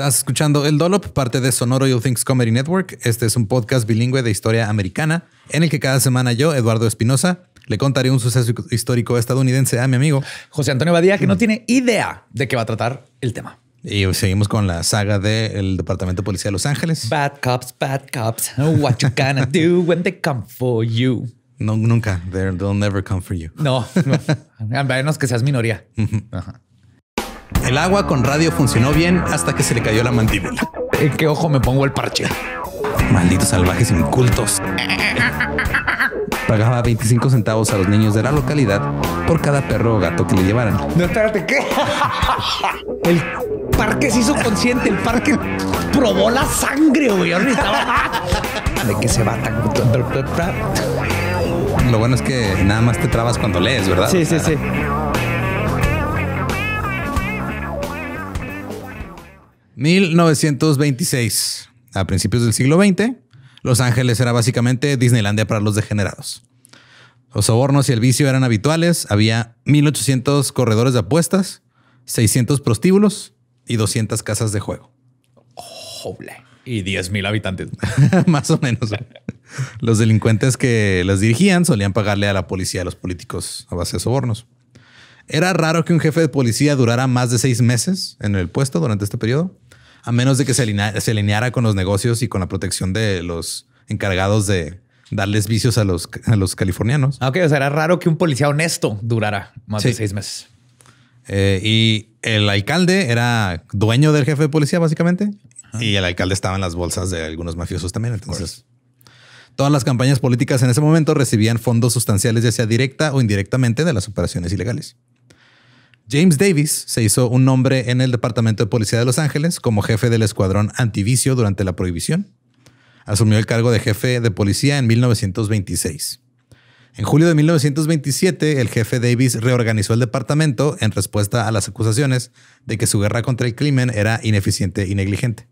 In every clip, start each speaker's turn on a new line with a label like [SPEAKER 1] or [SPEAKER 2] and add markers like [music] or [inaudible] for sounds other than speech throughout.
[SPEAKER 1] Estás escuchando El Dolop, parte de Sonoro You Thinks Comedy Network. Este es un podcast bilingüe de historia americana en el que cada semana yo, Eduardo Espinosa, le contaré un suceso histórico estadounidense
[SPEAKER 2] a mi amigo José Antonio Badía, que no tiene idea de qué va a tratar el tema. Y seguimos con la saga del Departamento de Policía de Los Ángeles. Bad cops, bad cops. What you gonna do
[SPEAKER 1] when they come for you? No, nunca. they'll never come for you.
[SPEAKER 2] No, no. que seas minoría. Ajá. El agua con radio funcionó bien hasta que se le cayó la mandíbula. ¿En qué ojo me pongo el parche? Malditos salvajes incultos.
[SPEAKER 1] Pagaba 25 centavos a los niños de la localidad por cada perro o gato que le llevaran.
[SPEAKER 2] No, espérate, ¿qué? El parque se hizo consciente, el parque probó la sangre, güey. ¿De
[SPEAKER 1] qué se va Lo bueno es que nada más te trabas cuando lees, ¿verdad? Sí, sí, sí. 1926, a principios del siglo XX, Los Ángeles era básicamente Disneylandia para los degenerados. Los sobornos y el vicio eran habituales. Había 1.800 corredores de apuestas, 600 prostíbulos y 200 casas de
[SPEAKER 2] juego. Oh, y 10.000 habitantes. [laughs]
[SPEAKER 1] Más o menos. los delincuentes que los dirigían solían pagarle a la policía a los políticos a base de sobornos. Era raro que un jefe de policía durara más de seis meses en el puesto durante este periodo a menos de que se, alineara con los negocios y con la protección de los encargados de darles vicios a los, los californianos. Ah, ok, o sea, era raro que un policía honesto durara más de seis meses. Eh, y el alcalde era dueño del jefe de policía, básicamente, y el alcalde estaba en las bolsas de algunos mafiosos también. Entonces, todas las campañas políticas en ese momento recibían fondos sustanciales, ya sea directa o indirectamente, de las operaciones ilegales. James Davis se hizo un nombre en el Departamento de Policía de Los Ángeles como jefe del escuadrón antivicio durante la prohibición. Asumió el cargo de jefe de policía en 1926. En julio de 1927, el jefe Davis reorganizó el departamento en respuesta a las acusaciones de que su guerra contra el crimen era ineficiente y negligente.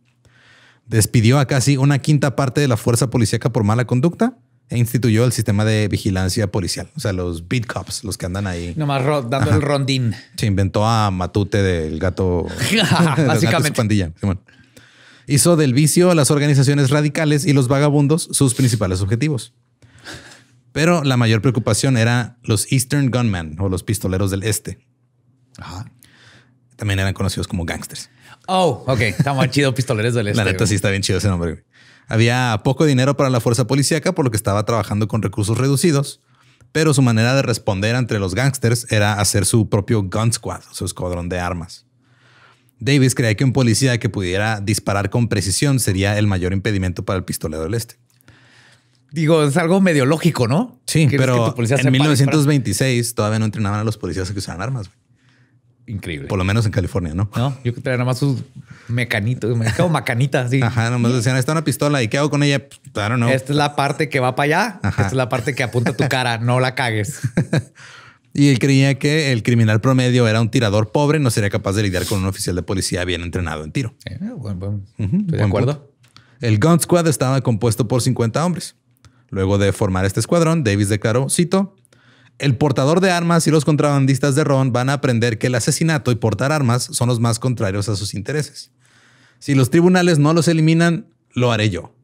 [SPEAKER 1] Despidió a casi una quinta parte de la fuerza policíaca por mala conducta instituyó el sistema de vigilancia policial, o sea, los beat cops, los que andan ahí.
[SPEAKER 2] Nomás dando el
[SPEAKER 1] rondín. Se inventó a Matute del gato. [laughs] Básicamente. pandilla. Hizo del vicio a las organizaciones radicales y los vagabundos sus principales objetivos. Pero la mayor preocupación era los Eastern Gunmen o los pistoleros del este. Ajá. También eran conocidos como gangsters.
[SPEAKER 2] Oh, ok. Está más chido pistoleros del este. La neta sí
[SPEAKER 1] está bien chido ese nombre. Había poco dinero para la fuerza policíaca, por lo que estaba trabajando con recursos reducidos, pero su manera de responder ante los gángsters era hacer su propio gun squad, su escuadrón de armas. Davis creía que un policía que pudiera disparar con precisión sería el mayor impedimento para el pistolero del este.
[SPEAKER 2] Digo, es algo medio lógico, ¿no? Sí, pero en 1926
[SPEAKER 1] todavía no entrenaban a los policías a que usaran armas. Increíble. Por lo menos en California, ¿no? No, yo que traía
[SPEAKER 2] nada más sus mecanito, me macanita, sí. Ajá, nomás decían, es una pistola y qué hago con ella. Claro, pues, no. Esta es la parte que va para allá. Esta es la parte que apunta a tu cara. no la cagues. [laughs] y él creía
[SPEAKER 1] que el criminal promedio era un tirador pobre, no sería capaz de lidiar con un oficial de policía bien entrenado en tiro. Eh,
[SPEAKER 2] de
[SPEAKER 1] acuerdo. El Gun Squad estaba compuesto por 50 hombres. Luego de formar este escuadrón, Davis declaró, cito, el portador de armas y los contrabandistas de Ron van a aprender que el asesinato y portar armas son los más contrarios a sus intereses. Si los tribunales no los eliminan, lo haré yo.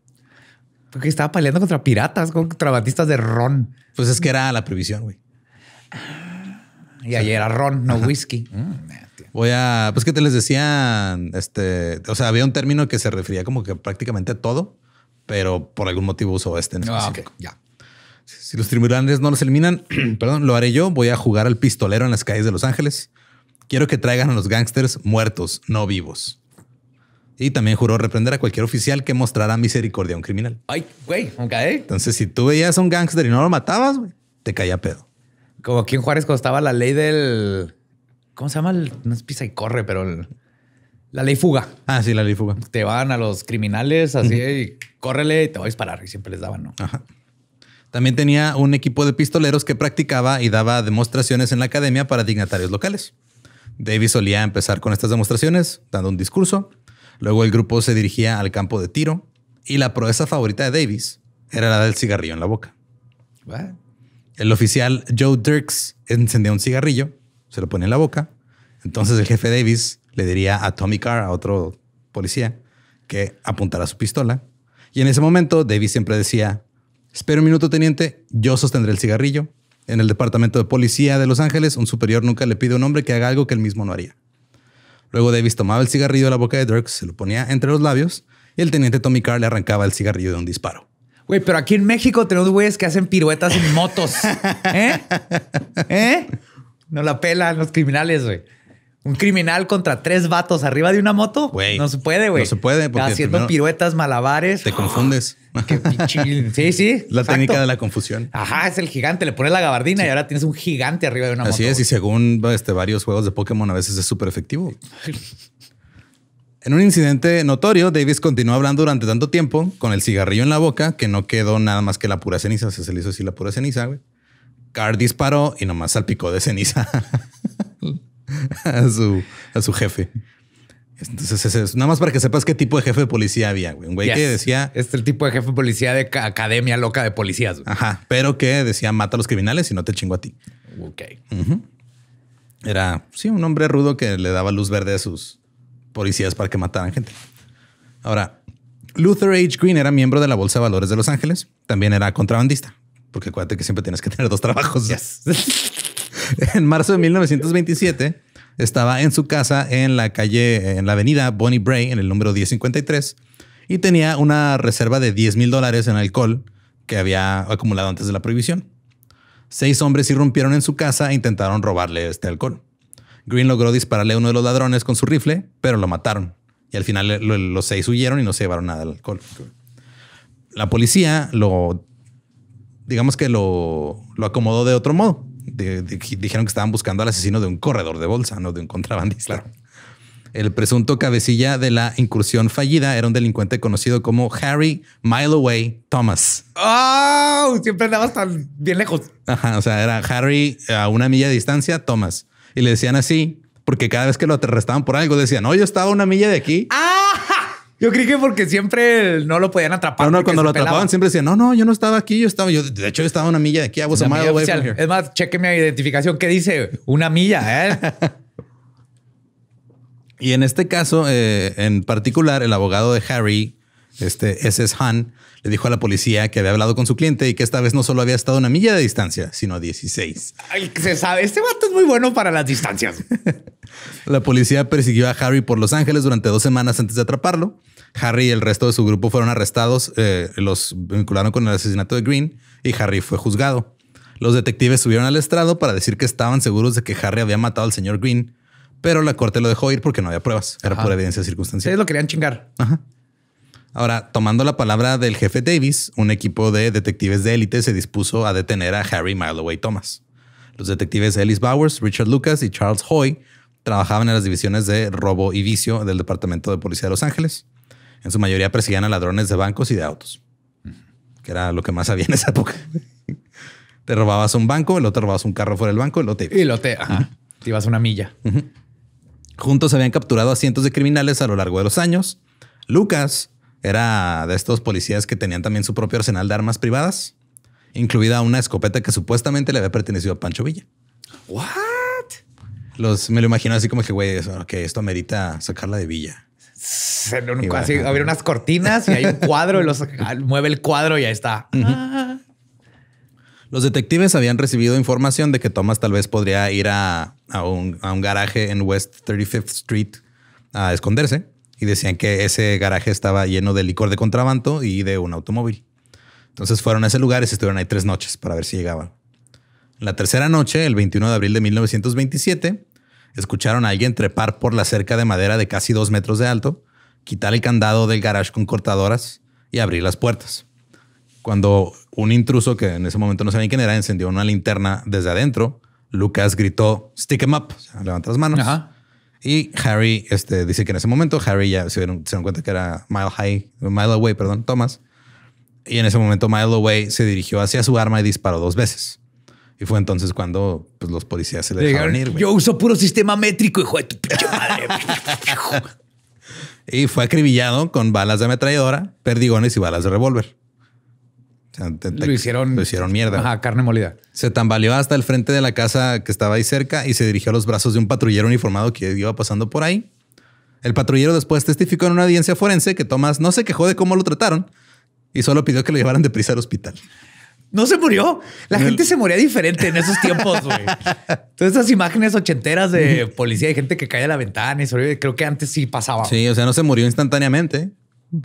[SPEAKER 1] Porque estaba peleando contra piratas, contra batistas de ron. Pues es que era la previsión, güey. Y ayer era ron, no
[SPEAKER 2] whisky. Mm,
[SPEAKER 1] Voy a, pues que te les decía... este, o sea, había un término que se refería como que prácticamente a todo, pero por algún motivo usó este en ah, específico. Ya. Si los tribunales no los eliminan, [clears throat] perdón, lo haré yo. Voy a jugar al pistolero en las calles de Los Ángeles. Quiero que traigan a los gángsters muertos, no vivos. Y también juró reprender a cualquier oficial que mostrara misericordia a un criminal.
[SPEAKER 2] Ay, güey, Entonces,
[SPEAKER 1] si tú veías a un gángster y no lo matabas, te caía pedo.
[SPEAKER 2] Como aquí en Juárez costaba la ley del. ¿Cómo se llama? no es pisa y corre, pero la ley fuga. Ah, sí, la ley fuga. Te van a los criminales así y córrele y te voy a disparar. Y siempre les daban, ¿no? Ajá.
[SPEAKER 1] También tenía un equipo de pistoleros que practicaba y daba demostraciones en la academia para dignatarios locales. David solía empezar con estas demostraciones, dando un discurso. Luego el grupo se dirigía al campo de tiro y la proeza favorita de Davis era la del cigarrillo en la boca. El oficial Joe Dirks encendía un cigarrillo, se lo ponía en la boca. Entonces el jefe Davis le diría a Tommy Carr, a otro policía, que apuntara su pistola. Y en ese momento Davis siempre decía, espera un minuto teniente, yo sostendré el cigarrillo. En el departamento de policía de Los Ángeles, un superior nunca le pide a un hombre que haga algo que él mismo no haría. Luego Davis tomaba el cigarrillo de la boca de Dirk, se lo ponía entre los labios y el teniente Tommy Carr le arrancaba el cigarrillo de un disparo.
[SPEAKER 2] Güey, pero aquí en México tenemos güeyes que hacen piruetas en motos. [laughs] ¿Eh? ¿Eh? No la pelan los criminales, güey. Un criminal contra tres vatos arriba de una moto. No se puede, güey. No se puede. Haciendo piruetas, malabares. Te confundes. [laughs] Qué pichín. [laughs] Sí, sí. La técnica de la confusión. Ajá, es el gigante. Le pones la gabardina y ahora tienes un gigante arriba de una moto. Así es.
[SPEAKER 1] Y según este, varios juegos de Pokémon, a veces es súper efectivo. en un incidente notorio, Davis continuó hablando durante tanto tiempo con el cigarrillo en la boca que no quedó nada más que la pura ceniza. se le hizo así la pura ceniza, güey. Card disparó y nomás salpicó de ceniza. [laughs] [laughs] a su, jefe. Entonces, nada más para que sepas qué tipo de jefe de policía había, güey. Un güey que decía. Este es el tipo de jefe de policía de academia loca de policías. Ajá. Pero que decía mata a los criminales y no te chingo a ti. Ok. Era, sí, un hombre rudo que le daba luz verde a sus policías para que mataran gente. Ahora, Luther H. Green era miembro de la Bolsa de Valores de Los Ángeles. También era contrabandista, porque acuérdate que siempre tienes que tener dos trabajos. [laughs] en marzo de 1927 estaba en su casa en la calle, en la avenida Bonnie Bray, en el número 1053, y tenía una reserva de 10 mil dólares en alcohol que había acumulado antes de la prohibición. Seis hombres irrumpieron en su casa e intentaron robarle este alcohol. Green logró dispararle a uno de los ladrones con su rifle, pero lo mataron. Y al final los seis huyeron y no se llevaron nada del alcohol. La policía lo, digamos que lo, lo acomodó de otro modo dijeron que estaban buscando al asesino de un corredor de bolsa, no de un contrabandista. El presunto cabecilla de la incursión fallida era un delincuente conocido como Harry Away Thomas.
[SPEAKER 2] ¡Oh! Siempre andaba tan bien lejos.
[SPEAKER 1] o sea, era Harry a una milla de distancia, Thomas. Y le decían así, porque cada vez que lo arrestaban por algo decían, no, yo estaba a una milla de aquí. ¡Ah!
[SPEAKER 2] Yo creí que porque siempre no lo podían atrapar. cuando lo atrapaban
[SPEAKER 1] siempre decían, no, no, yo no estaba aquí,
[SPEAKER 2] yo estaba, de hecho yo estaba una milla de aquí, a vos Es más, cheque mi identificación, ¿qué dice? Una milla, ¿eh?
[SPEAKER 1] [laughs] y en este caso, eh, en particular, el abogado de Harry, este, es Han, le dijo a la policía que había hablado con su cliente y que esta vez no solo había estado a una milla de distancia, sino a 16.
[SPEAKER 2] Ay, se sabe, este vato es muy bueno
[SPEAKER 1] para las distancias. [laughs] la policía persiguió a Harry por Los Ángeles durante dos semanas antes de atraparlo. Harry y el resto de su grupo fueron arrestados, eh, los vincularon con el asesinato de Green y Harry fue juzgado. Los detectives subieron al estrado para decir que estaban seguros de que Harry había matado al señor Green, pero la corte lo dejó ir porque no había pruebas, era por pura evidencia circunstancial. Ellos lo querían chingar. Ajá. Ahora, tomando la palabra del jefe Davis, un equipo de detectives de élite se dispuso a detener a Harry Mileway Thomas. Los detectives Ellis Bowers, Richard Lucas y Charles Hoy trabajaban en las divisiones de robo y vicio del Departamento de Policía de Los Ángeles. En su mayoría perseguían a ladrones de bancos y de autos, que era lo que más había en esa época. te robabas un banco, el otro robabas un carro fuera del banco, el otro te... Y lo te... te ibas una milla. Juntos habían capturado a cientos de criminales a lo largo de los años. Lucas era de estos policías que tenían también su propio arsenal de armas privadas, incluida una escopeta que supuestamente le había pertenecido a Pancho Villa. ¿What? Los, me lo imagino así como que, güey, que esto amerita sacarla de Villa.
[SPEAKER 2] Un, así, abrir unas cortinas y hay un cuadro y los ah, mueve el cuadro y ahí está.
[SPEAKER 1] Los detectives habían recibido información de que Thomas tal vez podría ir a, a un, garaje en West 35th Street a esconderse decían que ese garaje estaba lleno de licor de contrabando y de un automóvil. Entonces fueron a ese lugar y estuvieron ahí tres noches para ver si llegaban. La tercera noche, el 21 de abril de 1927, escucharon a alguien trepar por la cerca de madera de casi dos metros de alto, quitar el candado del garage con cortadoras y abrir las puertas. Cuando un intruso, que en ese momento no sabía quién era, encendió una linterna desde adentro, Lucas gritó, stick em up, levanta las manos. Ajá. Y Harry este, dice que en ese momento Harry ya se dieron, cuenta que era Mile High, Mile Away, perdón, Thomas. Y en ese momento Mile Away se dirigió hacia su arma y disparó dos veces. Y fue entonces cuando pues, los policías se le dejaron ir.
[SPEAKER 2] Yo uso puro sistema métrico, hijo de tu pinche madre.
[SPEAKER 1] [laughs] y fue acribillado con balas de ametralladora, perdigones y balas de revólver lo hicieron. Lo hicieron mierda. carne molida. Se tambaleó hasta el frente de la casa que estaba ahí cerca y se dirigió a los brazos de un patrullero uniformado que iba pasando por ahí. El patrullero después testificó en una audiencia forense que Tomás no se quejó de cómo lo trataron y solo pidió que lo llevaran deprisa al hospital.
[SPEAKER 2] No se murió. La gente se moría diferente en esos tiempos, [laughs] Todas esas imágenes ochenteras de policía y gente que cae a la ventana y sobre, creo que antes sí pasaba.
[SPEAKER 1] Sí, o sea, no se murió instantáneamente.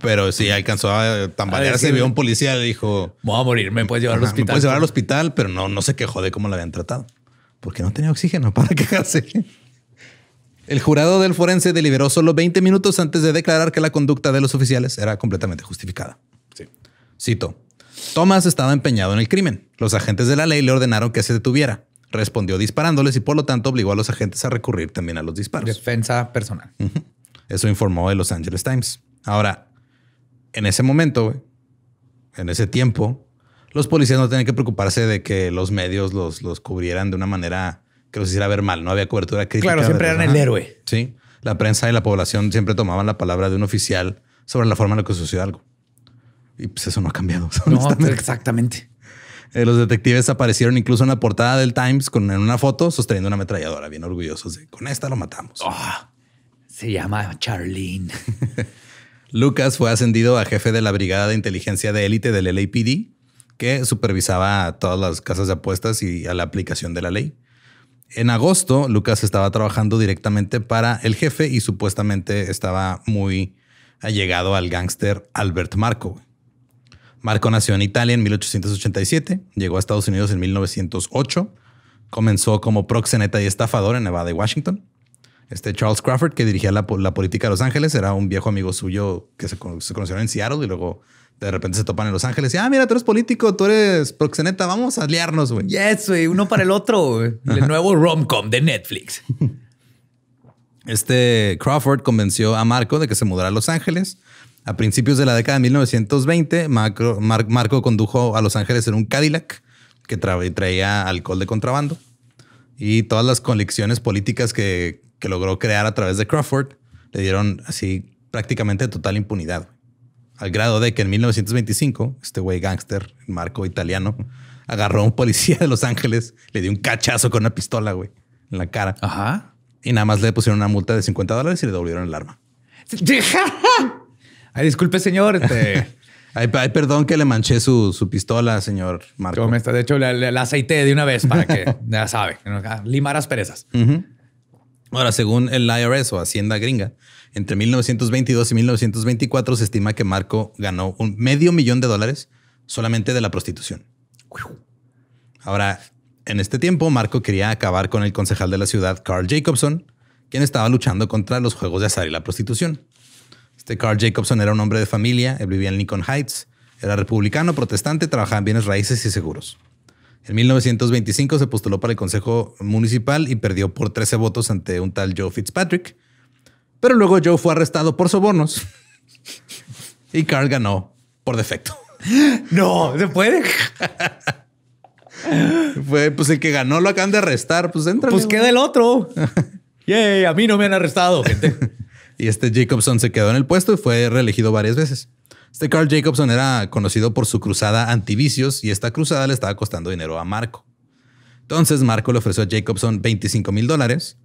[SPEAKER 1] Pero sí alcanzó a tambalearse, se vio un policía, le dijo: Voy a morir, me puedes llevar al hospital. Me puedes llevar al hospital, pero no, no se quejó de cómo la habían tratado, porque no tenía oxígeno para [laughs] quejarse. El jurado del forense deliberó solo 20 minutos antes de declarar que la conducta de los oficiales era completamente justificada. Sí. Cito: Thomas estaba empeñado en el crimen. Los agentes de la ley le ordenaron que se detuviera. Respondió disparándoles y por lo tanto obligó a los agentes a recurrir también a los disparos. Defensa personal. Eso informó el Los Angeles Times. Ahora, en ese momento, en ese tiempo, los policías no tenían que preocuparse de que los medios los, los cubrieran de una manera que los hiciera ver mal. No había cobertura crítica. Claro, siempre eran el héroe. Sí. La prensa y la población siempre tomaban la palabra de un oficial sobre la forma en la que sucedió algo. Y pues eso no ha cambiado. [laughs] No, exactamente. Eh, los detectives aparecieron incluso en la portada del Times con una foto sosteniendo una ametralladora, bien orgullosos de con esta lo matamos. Ah, se llama Charlene. [laughs] Lucas fue ascendido a jefe de la Brigada de Inteligencia de Élite del LAPD, que supervisaba todas las casas de apuestas y a la aplicación de la ley. En agosto, Lucas estaba trabajando directamente para el jefe y supuestamente estaba muy allegado al gángster Albert Marco. Marco nació en Italia en 1887, llegó a Estados Unidos en 1908, comenzó como proxeneta y estafador en Nevada y Washington. Este Charles Crawford, que dirigía la, política de Los Ángeles, era un viejo amigo suyo que se, conocieron en Seattle y luego de repente se topan en Los Ángeles y, ah, mira, tú eres político, tú eres
[SPEAKER 2] proxeneta, vamos a liarnos, güey. Yes, güey, uno para el otro. el nuevo rom-com de Netflix. [laughs]
[SPEAKER 1] Este Crawford convenció a Marco de que se mudara a Los Ángeles. A principios de la década de 1920, Marco, condujo a Los Ángeles en un Cadillac que traía alcohol de contrabando. Y todas las colecciones políticas que que logró crear a través de Crawford, le dieron así prácticamente total impunidad. Al grado de que en 1925, este güey gángster, marco italiano, [laughs] agarró a un policía de Los Ángeles, le dio un cachazo con una pistola, güey, en la cara. Ajá. Y nada más le pusieron una multa de 50 dólares y le devolvieron el arma.
[SPEAKER 2] [laughs] Ay, disculpe, señor. Este... [laughs] ay, perdón que le manché su, pistola, señor Marco. de hecho, la, aceité de una vez para que ya sabe, ah, limar asperezas.
[SPEAKER 1] perezas. Ahora, según el IRS o Hacienda gringa, entre 1922 y 1924 se estima que Marco ganó un medio millón de dólares solamente de la prostitución. Ahora, en este tiempo, Marco quería acabar con el concejal de la ciudad, Carl Jacobson, quien estaba luchando contra los juegos de azar y la prostitución. Este Carl Jacobson era un hombre de familia, vivía en Lincoln Heights, era republicano, protestante, trabajaba en bienes raíces y seguros. En 1925 se postuló para el Consejo Municipal y perdió por 13 votos ante un tal Joe Fitzpatrick. Pero luego Joe fue arrestado por sobornos [laughs] y Carl ganó por defecto. [laughs] No, se puede. [laughs] fue pues el que ganó lo acaban de arrestar. Pues entra. Pues queda el otro. Yay, a mí no me han arrestado, gente. y este Jacobson se quedó en el puesto y fue reelegido varias veces. Este Carl Jacobson era conocido por su cruzada antivicios y esta cruzada le estaba costando dinero a Marco. Entonces Marco le ofreció a Jacobson 25 mil dólares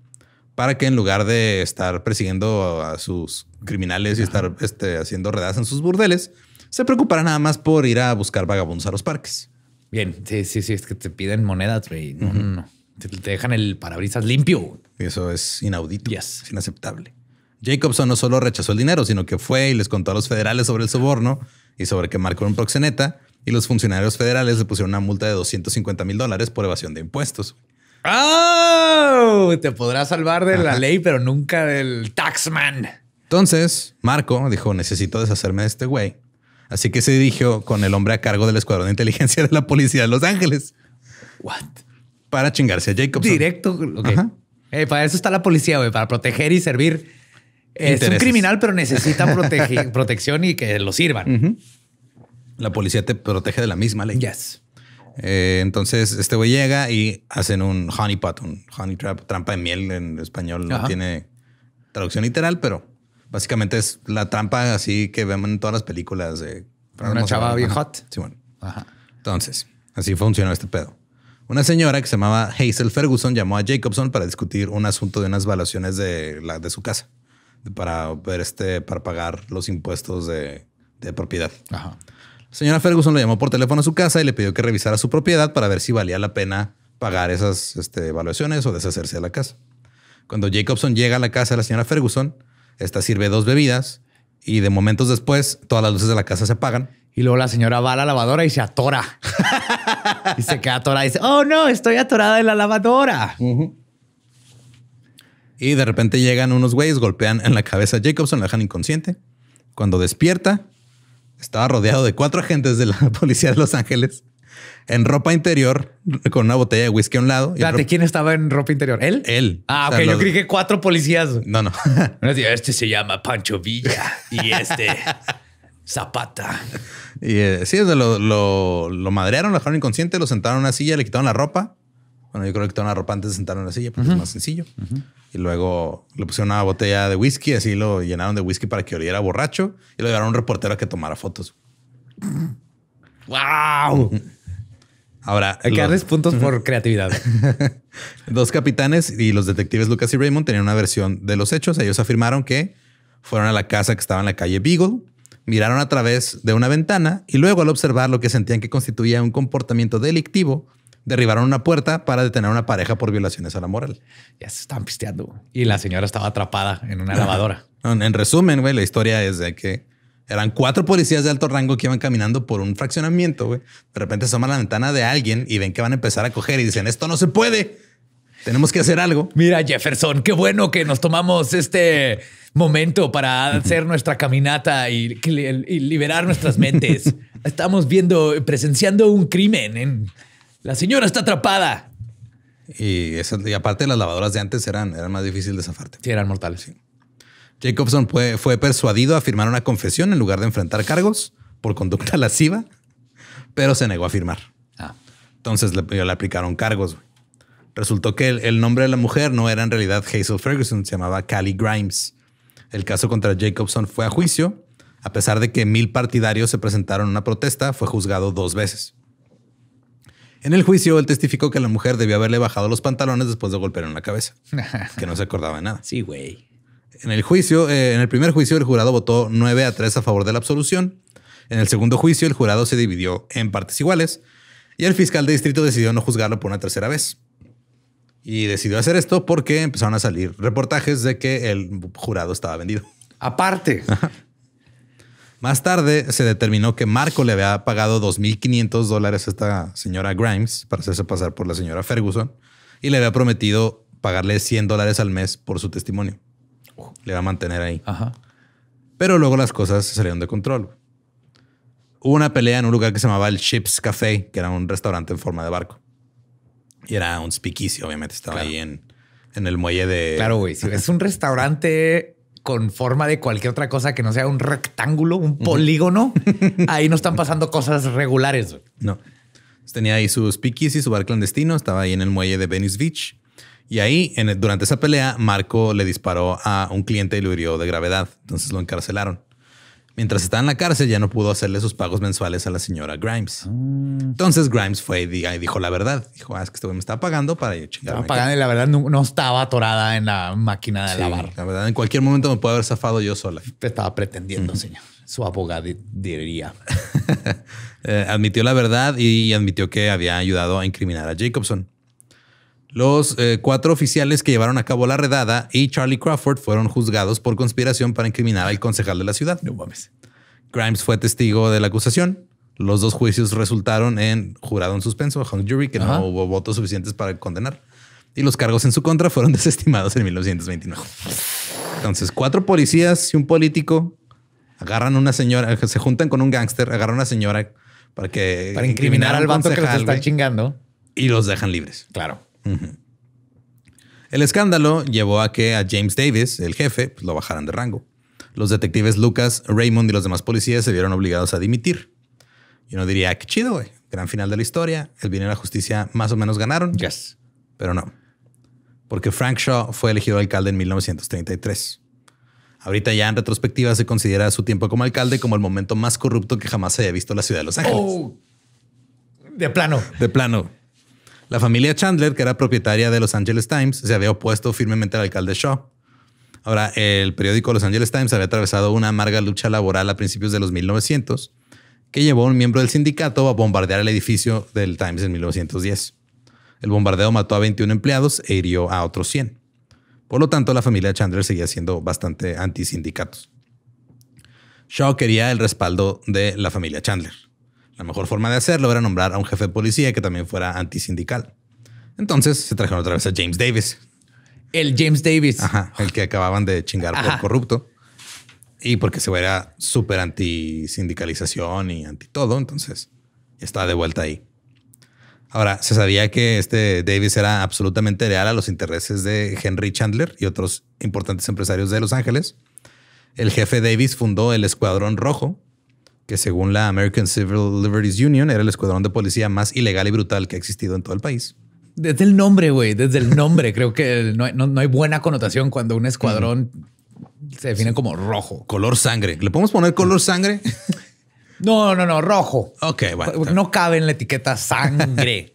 [SPEAKER 1] para que en lugar de estar persiguiendo a sus criminales y estar este, haciendo redadas en sus burdeles, se preocupara nada más por ir a buscar vagabundos a los parques. Bien, sí, sí, sí, es que te piden monedas, güey. No, no, no. Te, dejan el parabrisas limpio. Eso es inaudito, es inaceptable. Jacobson no solo rechazó el dinero, sino que fue y les contó a los federales sobre el soborno y sobre que marcó un proxeneta y los funcionarios federales le pusieron una multa de 250 mil dólares por evasión de impuestos.
[SPEAKER 2] ¡Oh! Te podrás salvar de la ley, pero nunca del taxman.
[SPEAKER 1] Entonces, Marco dijo, necesito deshacerme de este güey. Así que se dirigió con el hombre a cargo del Escuadrón de Inteligencia de la
[SPEAKER 2] Policía de Los Ángeles. What? Para chingarse a Jacobson. Directo. Eh, para eso está la policía, güey, para proteger y servir es un criminal, pero necesita [laughs] protección y que lo sirvan. La policía te protege de la misma ley. Yes.
[SPEAKER 1] Eh, entonces, este güey llega y hacen un honeypot, un honey trap, trampa de miel en español. No tiene traducción literal, pero básicamente es la trampa así que vemos en todas las películas de
[SPEAKER 2] Una chava bien hot.
[SPEAKER 1] Sí, bueno. Ajá. Entonces, así funcionó este pedo. Una señora que se llamaba Hazel Ferguson llamó a Jacobson para discutir un asunto de unas evaluaciones de, de su casa para este, para pagar los impuestos de, propiedad. La señora Ferguson lo llamó por teléfono a su casa y le pidió que revisara su propiedad para ver si valía la pena pagar esas este, evaluaciones o deshacerse de la casa. Cuando Jacobson llega a la casa de la señora Ferguson, esta sirve dos bebidas y de
[SPEAKER 2] momentos después todas las luces de la casa se apagan. Y luego la señora va a la lavadora y se atora. [laughs] y se queda atorada y dice, oh no, estoy atorada en la lavadora. Ajá.
[SPEAKER 1] Y de repente llegan unos güeyes, golpean en la cabeza a Jacobson, la dejan inconsciente. Cuando despierta, estaba rodeado de cuatro agentes de la [laughs] policía de Los Ángeles en ropa interior con una botella de whisky a un lado. ¿quién estaba en ropa interior? ¿Él? Él.
[SPEAKER 2] Ah, ok. yo creí que cuatro policías. No, no. [laughs] [laughs] este se llama Pancho Villa y este Zapata.
[SPEAKER 1] Y eh, sí, lo, lo madrearon, lo dejaron inconsciente, lo sentaron en una silla, le quitaron la ropa bueno, yo creo que toda la ropa antes de en la silla, porque es más sencillo. Y luego le pusieron una botella de whisky, así lo llenaron de whisky para que oliera borracho. Y lo llevaron a un reportero a que tomara fotos.
[SPEAKER 2] ¡Wow!
[SPEAKER 1] Ahora. Hay que darles puntos por
[SPEAKER 2] creatividad. [laughs]
[SPEAKER 1] Dos capitanes y los detectives Lucas y Raymond tenían una versión de los hechos. Ellos afirmaron que fueron a la casa que estaba en la calle Beagle, miraron a través de una ventana y luego al observar lo que sentían que constituía un comportamiento delictivo, derribaron una puerta para detener a una pareja por violaciones a la moral. Ya se
[SPEAKER 2] estaban pisteando.
[SPEAKER 1] Y la señora estaba atrapada en una lavadora. en resumen, güey, la historia es de que eran cuatro policías de alto rango que iban caminando por un fraccionamiento. Güey. De repente se toman la
[SPEAKER 2] ventana de alguien y ven que van a empezar a coger y dicen: Esto no se puede. Tenemos que hacer algo. Mira, Jefferson, qué bueno que nos tomamos este momento para hacer nuestra caminata y, y liberar nuestras mentes. [laughs] Estamos viendo, presenciando un crimen en la señora está atrapada.
[SPEAKER 1] Y, aparte las lavadoras de antes eran, más difíciles de zafarte. Sí, eran mortales. Sí. Jacobson fue, persuadido a firmar una confesión en lugar de enfrentar cargos por conducta [laughs] lasciva, pero se negó a firmar. Ah. Entonces le, aplicaron cargos. Resultó que el, el, nombre de la mujer no era en realidad Hazel Ferguson, se llamaba Callie Grimes. El caso contra Jacobson fue a juicio, a pesar de que mil partidarios se presentaron a una protesta, fue juzgado dos veces. En el juicio, él testificó que la mujer debió haberle bajado los pantalones después de golpear en la cabeza, [laughs] que no se acordaba de nada. Sí, güey. En el juicio, eh, en el primer juicio, el jurado votó 9 a 3 a favor de la absolución. En el segundo juicio, el jurado se dividió en partes iguales y el fiscal de distrito decidió no juzgarlo por una tercera vez. Y decidió hacer esto porque empezaron a salir reportajes de que el jurado estaba vendido. Aparte, más tarde se determinó que Marco le había pagado 2.500 dólares a esta señora Grimes para hacerse pasar por la señora Ferguson y le había prometido pagarle 100 dólares al mes por su testimonio. Le va a mantener ahí. Pero luego las cosas salieron de control. Hubo una pelea en un lugar que se llamaba el Ships Café, que era un restaurante en forma de barco. Y era un spiquicio, obviamente. Estaba ahí en, el
[SPEAKER 2] muelle de... Claro, güey. es un restaurante con forma de cualquier otra cosa que no sea un rectángulo, un polígono, [laughs] ahí no están pasando cosas regulares.
[SPEAKER 1] No. Tenía ahí sus piquis y su bar clandestino, estaba ahí en el muelle de Venice Beach. Y ahí, durante esa pelea, Marco le disparó a un cliente y lo hirió de gravedad. Entonces lo encarcelaron. Mientras estaba en la cárcel, ya no pudo hacerle sus pagos mensuales a la señora Grimes. Ah.
[SPEAKER 2] Entonces
[SPEAKER 1] Grimes fue y dijo la verdad. Dijo, ah, es que este me estaba pagando para yo chingarme.
[SPEAKER 2] Estaba pagando y la verdad no, estaba atorada en la máquina de lavar. La verdad, en cualquier momento me puede haber zafado yo sola. Te estaba pretendiendo, señor. Su abogado
[SPEAKER 1] diría. [laughs] Eh, admitió la verdad y admitió que había ayudado a incriminar a Jacobson. Los eh, cuatro oficiales que llevaron a cabo la redada y Charlie Crawford fueron juzgados por conspiración para incriminar al concejal de la ciudad. Grimes fue testigo de la acusación. Los dos juicios resultaron en jurado en suspenso, hung jury, que no hubo votos suficientes para condenar. Y los cargos en su contra fueron [laughs] desestimados en 1929. Entonces, cuatro policías y un político agarran a una señora, se juntan con un gángster, agarran a una señora para que... Para incriminar, al concejal que está chingando. Y los dejan libres. Claro. El escándalo llevó a que a James Davis, el jefe, pues, lo bajaran de rango. Los detectives Lucas, Raymond y los demás policías se vieron obligados a dimitir. yo no diría, ah, qué chido, güey. Gran final de la historia. El bien y la justicia más o menos ganaron. Pero no. Porque Frank Shaw fue elegido alcalde en 1933. Ahorita ya en retrospectiva se considera su tiempo como alcalde como el momento más corrupto que jamás se haya visto la ciudad de Los Ángeles.
[SPEAKER 2] Oh. de plano.
[SPEAKER 1] De plano. La familia Chandler, que era propietaria de Los Angeles Times, se había opuesto firmemente al alcalde Shaw. Ahora, el periódico Los Angeles Times había atravesado una amarga lucha laboral a principios de los 1900, que llevó a un miembro del sindicato a bombardear el edificio del Times en 1910. El bombardeo mató a 21 empleados e hirió a otros 100. Por lo tanto, la familia Chandler seguía siendo bastante antisindicatos. Shaw quería el respaldo de la familia Chandler. La mejor forma de hacerlo era nombrar a un jefe de policía que también fuera antisindical. Entonces se trajeron otra vez a James Davis. El James Davis. Ajá, el que acababan de chingar por corrupto. Y porque se era súper antisindicalización y anti todo, entonces está de vuelta ahí. Ahora, se sabía que este Davis era absolutamente leal a los intereses de Henry Chandler y otros importantes empresarios de Los Ángeles. El jefe Davis fundó el Escuadrón Rojo, que según la American Civil Liberties Union era el escuadrón de policía más ilegal y brutal que ha existido en todo el país.
[SPEAKER 2] Desde el nombre, güey, desde el nombre, [laughs] creo que no hay, buena connotación cuando un escuadrón se define como rojo.
[SPEAKER 1] Color sangre. ¿Le podemos poner
[SPEAKER 2] color sangre? [laughs] no, no, no, rojo. Ok, bueno. No cabe en la etiqueta sangre.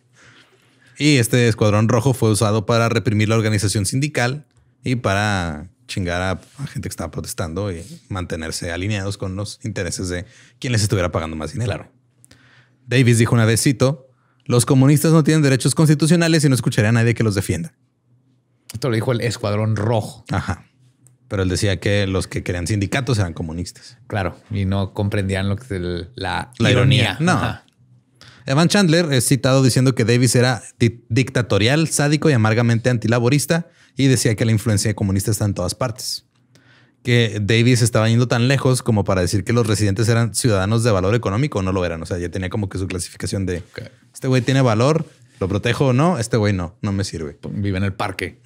[SPEAKER 1] [laughs] y este escuadrón rojo fue usado para reprimir la organización sindical y para chingar a, gente que estaba protestando y mantenerse alineados con los intereses de quien les estuviera pagando más dinero. Davis dijo una vez, cito, los comunistas no tienen derechos constitucionales y no escucharía a nadie que los defienda. Esto lo dijo el Escuadrón Rojo. Ajá. Pero él decía que los que querían sindicatos eran comunistas. Claro,
[SPEAKER 2] y no comprendían lo que es la, ironía. No.
[SPEAKER 1] Evan Chandler es citado diciendo que Davis era dictatorial, sádico y amargamente antilaborista y decía que la influencia comunista está en todas partes. Que Davis estaba yendo tan lejos como para decir que los residentes eran ciudadanos de valor económico o no lo eran. O sea, ya tenía como que su clasificación de este güey tiene valor, lo protejo o no, este güey no, no me sirve. Vive en el parque.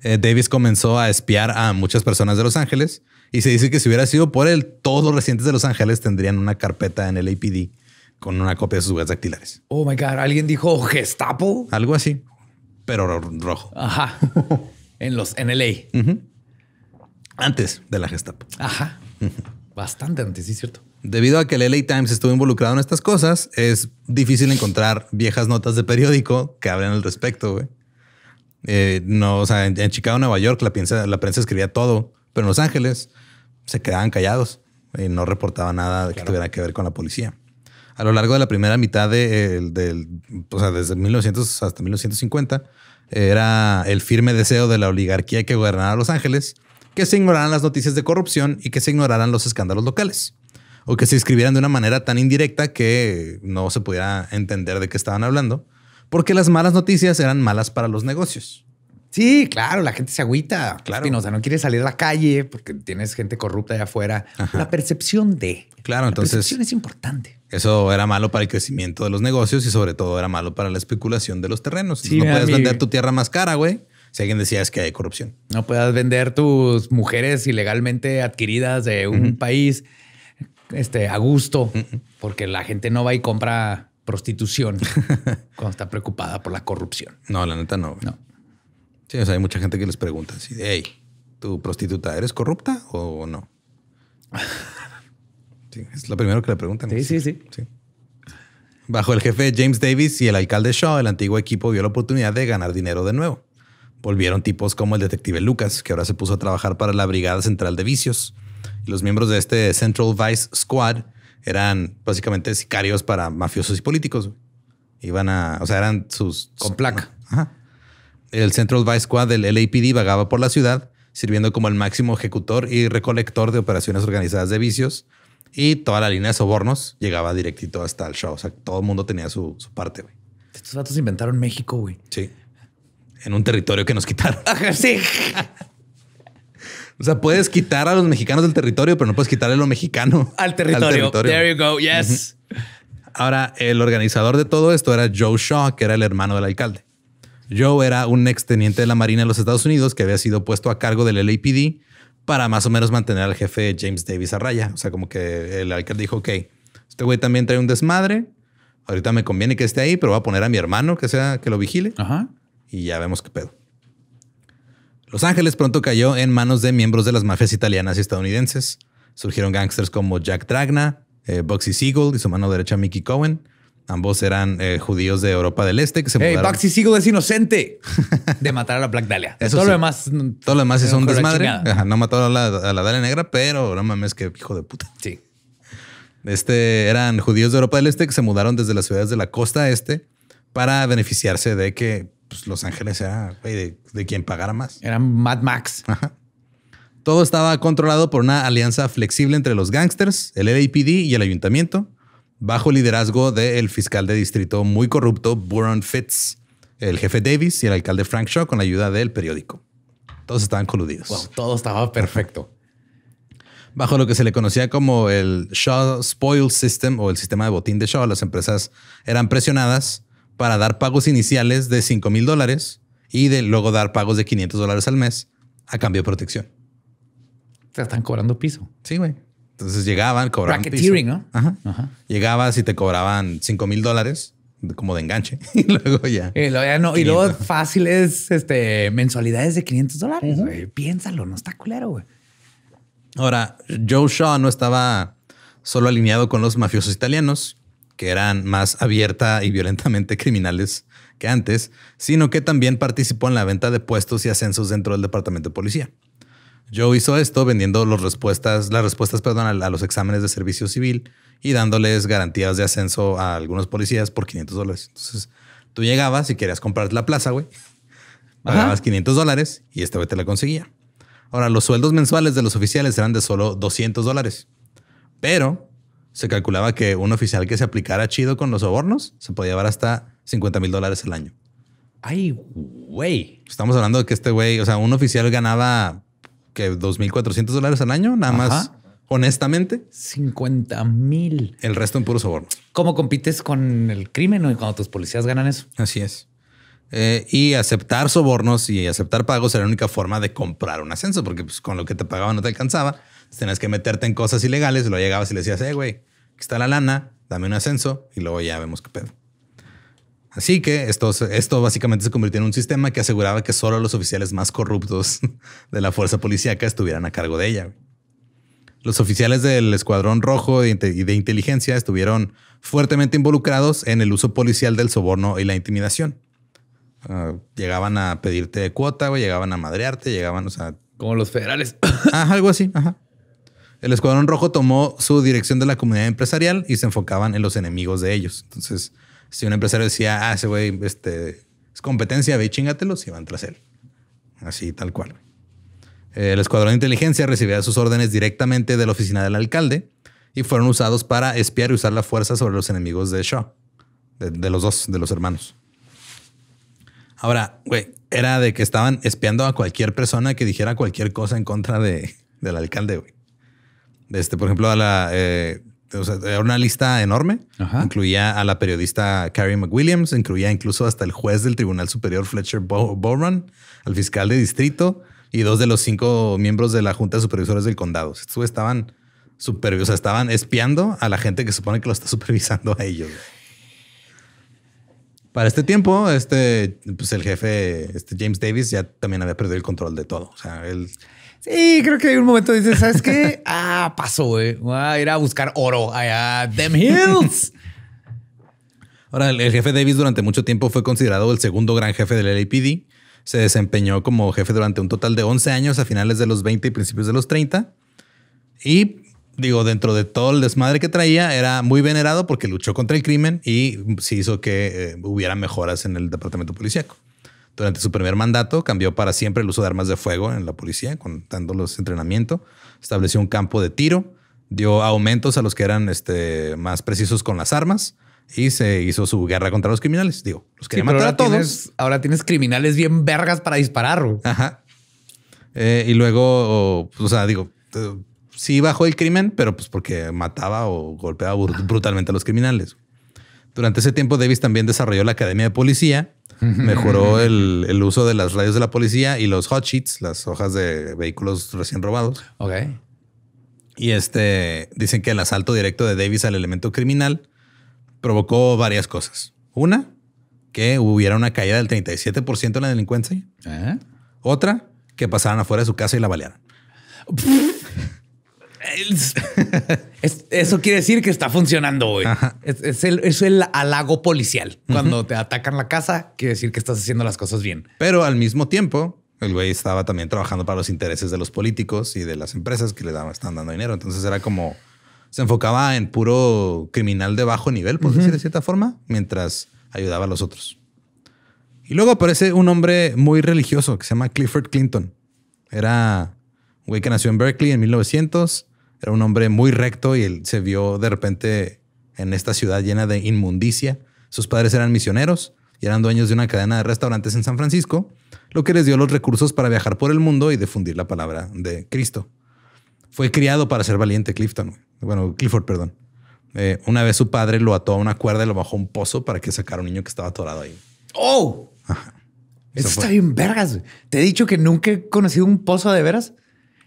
[SPEAKER 1] Eh, Davis comenzó a espiar a muchas personas de Los Ángeles y se dice que si hubiera sido por él, todos los residentes de Los Ángeles tendrían una carpeta en el APD con una copia de sus huellas
[SPEAKER 2] dactilares. Oh my God, alguien dijo Gestapo. Algo así pero rojo. Ajá. [laughs] en los en LA. Antes de la Gestapo. Ajá. Bastante antes, sí, cierto.
[SPEAKER 1] Debido a que el LA Times estuvo involucrado en estas cosas, es difícil encontrar viejas notas de periódico que hablen al respecto. Güey. Eh, no, o sea, en, Chicago, Nueva York, la prensa, la prensa escribía todo, pero en Los Ángeles se quedaban callados y no reportaba nada que tuviera que ver con la policía a lo largo de la primera mitad de, o sea, desde 1900 hasta 1950, era el firme deseo de la oligarquía que gobernara Los Ángeles que se ignoraran las noticias de corrupción y que se ignoraran los escándalos locales, o que se escribieran de una manera tan indirecta que no se pudiera entender de qué estaban hablando, porque las malas noticias eran malas para los negocios.
[SPEAKER 2] Sí, claro, la gente se agüita. Pues, claro. sea, no quiere salir a la calle porque tienes gente corrupta allá afuera. La percepción de.
[SPEAKER 1] Claro, la entonces. percepción
[SPEAKER 2] es importante.
[SPEAKER 1] Eso era malo para el crecimiento de los negocios y sobre todo era malo para la especulación de los terrenos. Si no puedes vender tu tierra más cara, güey. Si
[SPEAKER 2] alguien decía es que hay corrupción. No puedas vender tus mujeres ilegalmente adquiridas de un país este, a gusto, porque la gente no va y compra prostitución [laughs] cuando está preocupada por la corrupción. No, la neta no. No. Sí,
[SPEAKER 1] o sea, hay mucha gente que les pregunta así hey, ¿tu prostituta eres corrupta o no? [laughs] sí, es lo primero que le preguntan. Sí, sí, sí, Bajo el jefe James Davis y el alcalde Shaw, el antiguo equipo vio la oportunidad de ganar dinero de nuevo. Volvieron tipos como el detective Lucas, que ahora se puso a trabajar para la Brigada Central de Vicios. Y los miembros de este Central Vice Squad eran básicamente sicarios para mafiosos y políticos. Iban a, o sea, eran sus... Con placa. Ajá el Central Vice Squad del LAPD vagaba por la ciudad, sirviendo como el máximo ejecutor y recolector de operaciones organizadas de vicios. Y toda la línea de sobornos llegaba directito hasta el show. O sea, todo el mundo tenía su, parte, güey.
[SPEAKER 2] Estos datos inventaron México, güey.
[SPEAKER 1] Sí. En un territorio que nos quitaron. [laughs] Ajá, sí. O sea, puedes quitar a los mexicanos del territorio, pero no puedes quitarle lo mexicano. Al territorio. There
[SPEAKER 2] you go. Yes.
[SPEAKER 1] Ahora, el organizador de todo esto era Joe Shaw, que era el hermano del alcalde. Joe era un exteniente de la Marina de los Estados Unidos que había sido puesto a cargo del LAPD para más o menos mantener al jefe James Davis a raya. O sea, como que el alcalde dijo, ok, este güey también trae un desmadre. Ahorita me conviene que esté ahí, pero voy a poner a mi hermano que sea que lo vigile. Ajá. Y ya vemos qué pedo. Los Ángeles pronto cayó en manos de miembros de las mafias italianas y estadounidenses. Surgieron gángsters como Jack Dragna, eh, Boxy Siegel y su mano derecha Mickey Cohen, Ambos eran eh, judíos de Europa del Este que se hey, Baxi
[SPEAKER 2] es inocente [laughs] de matar a la Black Dahlia. todo lo demás. Todo lo demás es un desmadre.
[SPEAKER 1] no mató a la, a Dahlia Negra, pero no mames que hijo de puta. Sí. Este eran judíos de Europa del Este que se mudaron desde las ciudades de la costa este para beneficiarse de que pues, Los Ángeles era de, quien pagara más. Eran Mad Max. Todo estaba controlado por una alianza flexible entre los gangsters, el LAPD y el ayuntamiento bajo el liderazgo del fiscal de distrito muy corrupto Buron Fitz, el jefe Davis y el alcalde Frank Shaw con la ayuda del periódico. Todos estaban coludidos. Wow,
[SPEAKER 2] todo estaba perfecto.
[SPEAKER 1] Bajo lo que se le conocía como el Shaw Spoil System o el sistema de botín de Shaw, las empresas eran presionadas para dar pagos iniciales de 5 mil dólares y de luego dar pagos de 500 dólares al mes a cambio de protección.
[SPEAKER 2] Se están cobrando piso. Sí, güey.
[SPEAKER 1] Entonces llegaban, cobraban. Racketeering, ¿no? Llegabas y te cobraban 5 mil dólares como de enganche [laughs] y luego ya. Y
[SPEAKER 2] luego, fáciles, este, mensualidades de 500 dólares. Piénsalo, no está culero, güey.
[SPEAKER 1] Ahora, Joe Shaw no estaba solo alineado con los mafiosos italianos, que eran más abierta y violentamente [laughs] criminales que antes, sino que también participó en la venta de puestos y ascensos dentro del departamento de policía. Yo hizo esto vendiendo respuestas, las respuestas perdón, a, los exámenes de servicio civil y dándoles garantías de ascenso a algunos policías por 500 dólares. Entonces tú llegabas y querías comprar la plaza, güey. Pagabas 500 dólares y este güey te la conseguía. Ahora, los sueldos mensuales de los oficiales eran de solo 200 dólares. Pero se calculaba que un oficial que se aplicara chido con los sobornos se podía llevar hasta 50 mil dólares al año. Ay, güey. Estamos hablando de que este güey, o sea, un oficial ganaba que 2.400 dólares al año, nada más honestamente. 50 mil. El resto en puro soborno. ¿Cómo compites con el crimen y cuando tus policías ganan eso? Así es. Eh, y aceptar sobornos y aceptar pagos era la única forma de comprar un ascenso, porque pues, con lo que te pagaban no te alcanzaba. Pues, tenías que meterte en cosas ilegales, lo llegabas y le decías, eh, güey, aquí está la lana, dame un ascenso y luego ya vemos qué pedo. Así que esto, esto básicamente se convirtió en un sistema que aseguraba que solo los oficiales más corruptos de la fuerza policíaca estuvieran a cargo de ella. Los oficiales del Escuadrón Rojo y de inteligencia estuvieron fuertemente involucrados en el uso policial del soborno y la intimidación. Ah, llegaban a pedirte cuota, llegaban a madrearte, llegaban, o sea... Como los federales. [coughs] Ajá, algo así, ajá. El Escuadrón Rojo tomó su dirección de la comunidad empresarial y se enfocaban en los enemigos de ellos. Entonces, si un empresario decía, ah, ese güey este, es competencia, ve y chingatelo, se iban tras él. Así, tal cual. El escuadrón de inteligencia recibía sus órdenes directamente de la oficina del alcalde y fueron usados para espiar y usar la fuerza sobre los enemigos de Shaw, de, los dos, de los hermanos. Ahora, güey, era de que estaban espiando a cualquier persona que dijera cualquier cosa en contra de, del alcalde, güey. Este, por ejemplo, a la, eh, era una lista enorme. Incluía a la periodista Carrie McWilliams, incluía incluso hasta el juez del Tribunal Superior Fletcher Bowron, al fiscal de distrito y dos de los cinco miembros de la Junta de Supervisores del Condado. Estos estaban super, o sea, estaban espiando a la gente que supone que lo está [laughs] supervisando a ellos. Para este tiempo, este, pues el jefe, este James Davis, ya también había perdido el control de todo. O sea, él
[SPEAKER 2] Sí, creo que hay un momento dices, ¿sabes qué? [laughs] Ah, pasó, güey. Voy a ir a buscar oro allá, them hills.
[SPEAKER 1] Ahora, el, jefe Davis durante mucho tiempo fue considerado el segundo gran jefe del LAPD. Se desempeñó como jefe durante un total de 11 años a finales de los 20 y principios de los 30. Y digo, dentro de todo el desmadre que traía, era muy venerado porque luchó contra el crimen y se hizo que eh, hubiera mejoras en el departamento policíaco. Durante su primer mandato cambió para siempre el uso de armas de fuego en la policía, contándolos entrenamiento. Estableció un campo de tiro, dio aumentos a los que eran este, más precisos con las armas y se hizo su guerra contra los criminales. Digo, los quería matar a todos.
[SPEAKER 2] ahora tienes criminales bien vergas para disparar. Ajá.
[SPEAKER 1] Eh, y luego, o pues, sea, digo,
[SPEAKER 2] sí bajó el
[SPEAKER 1] crimen, pero pues porque mataba o golpeaba brutalmente a los criminales. Durante ese tiempo, Davis también desarrolló la Academia de Policía
[SPEAKER 2] Mejoró
[SPEAKER 1] el, uso de las radios de la policía y los hot sheets, las hojas de vehículos recién robados. Ok. Y este dicen que el asalto directo de Davis al elemento criminal provocó varias cosas. Una, que hubiera una caída del 37% en la delincuencia.
[SPEAKER 2] ¿Eh? Otra, que pasaran afuera de su casa y la balearan. [laughs] eso quiere decir que está funcionando, güey. Es, es, el, halago policial. Cuando te atacan la casa, quiere decir que estás haciendo las cosas bien. Pero al mismo tiempo,
[SPEAKER 1] el güey estaba también trabajando para los intereses de los políticos y de las empresas que le están dando dinero. Entonces era como se enfocaba en puro criminal de bajo nivel, por decir de cierta forma, mientras ayudaba a los otros. Y luego aparece un hombre muy religioso que se llama Clifford Clinton. Era un güey que nació en Berkeley en 1900 era un hombre muy recto y él se vio de repente en esta ciudad llena de inmundicia. Sus padres eran misioneros y eran dueños de una cadena de restaurantes en San Francisco, lo que les dio los recursos para viajar por el mundo y difundir la palabra de Cristo. Fue criado para ser valiente Clifton, bueno, Clifford, perdón. Eh, una vez su padre lo ató a una cuerda y lo bajó a un pozo para
[SPEAKER 2] que sacara un niño que estaba atorado ahí. ¡Oh! Ajá. está bien vergas. Te he dicho que nunca he conocido un pozo de veras.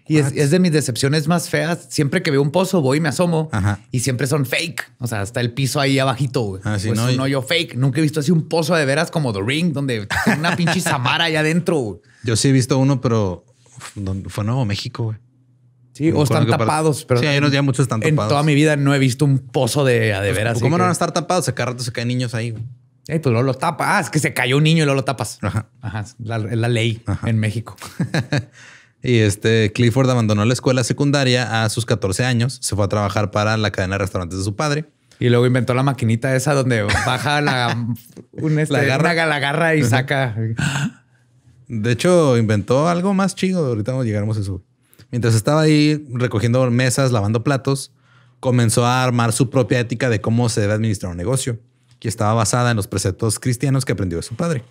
[SPEAKER 2] Y es, de mis decepciones más feas. Siempre que veo un pozo, voy y me asomo. Y siempre son fake. O sea, hasta el piso ahí abajito, ah, pues no, un fake. Nunca he visto así un pozo de veras como The Ring, donde hay una pinche Samara allá adentro,
[SPEAKER 1] Yo sí he visto uno, pero fue Nuevo México, güey.
[SPEAKER 2] Sí, o están tapados. Pero sí, muchos están tapados. En toda mi vida no he visto un pozo de, de pues, veras. ¿Cómo no van a estar tapados? cada rato se caen niños ahí. Eh, pues luego lo tapas. Ah, es que se cayó un niño y luego lo tapas. Ajá. Ajá. Es la, ley en México. [laughs] Y este Clifford
[SPEAKER 1] abandonó la escuela secundaria a sus 14 años,
[SPEAKER 2] se fue a trabajar para la cadena de restaurantes de su padre. Y luego inventó la maquinita esa donde baja la, [laughs] este, la, garra. la garra y saca. De hecho,
[SPEAKER 1] inventó algo más chido. Ahorita llegaremos a eso. Mientras estaba ahí recogiendo mesas, lavando platos, comenzó a armar su propia ética de cómo se debe administrar un negocio, que estaba basada en los preceptos cristianos que aprendió de su padre.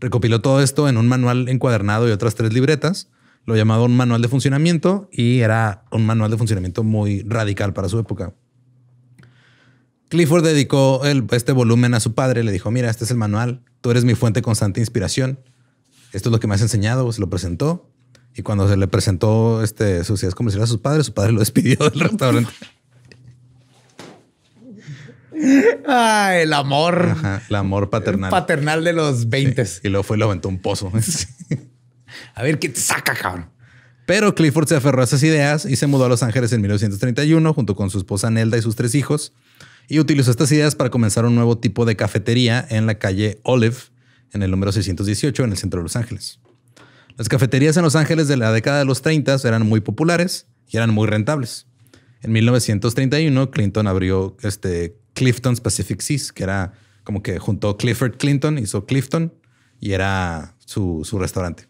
[SPEAKER 1] Recopiló todo esto en un manual encuadernado y otras tres libretas, lo llamaba un manual de funcionamiento y era un manual de funcionamiento muy radical para su época. Clifford dedicó este volumen a su padre, le dijo, mira, este es el manual, tú eres mi fuente constante de inspiración, esto es lo que me has enseñado, se lo presentó y cuando se le presentó este, como comercial a sus padres, su padre lo despidió del [laughs] restaurante.
[SPEAKER 2] Ah, el amor. el amor paternal. Paternal de los 20. Y luego fue y lo aventó un pozo. [laughs] a ver qué te saca, cabrón.
[SPEAKER 1] Pero Clifford se aferró a esas ideas y se mudó a Los Ángeles en 1931 junto con su esposa Nelda y sus tres hijos y utilizó estas ideas para comenzar un nuevo tipo de cafetería en la calle Olive, en el número 618, en el centro de Los Ángeles. Las cafeterías en Los Ángeles de la década de los 30 eran muy populares y eran muy rentables. En 1931, Clinton abrió este Clifton's Pacific Seas, que era como que juntó Clifford Clinton, hizo Clifton y era su restaurante.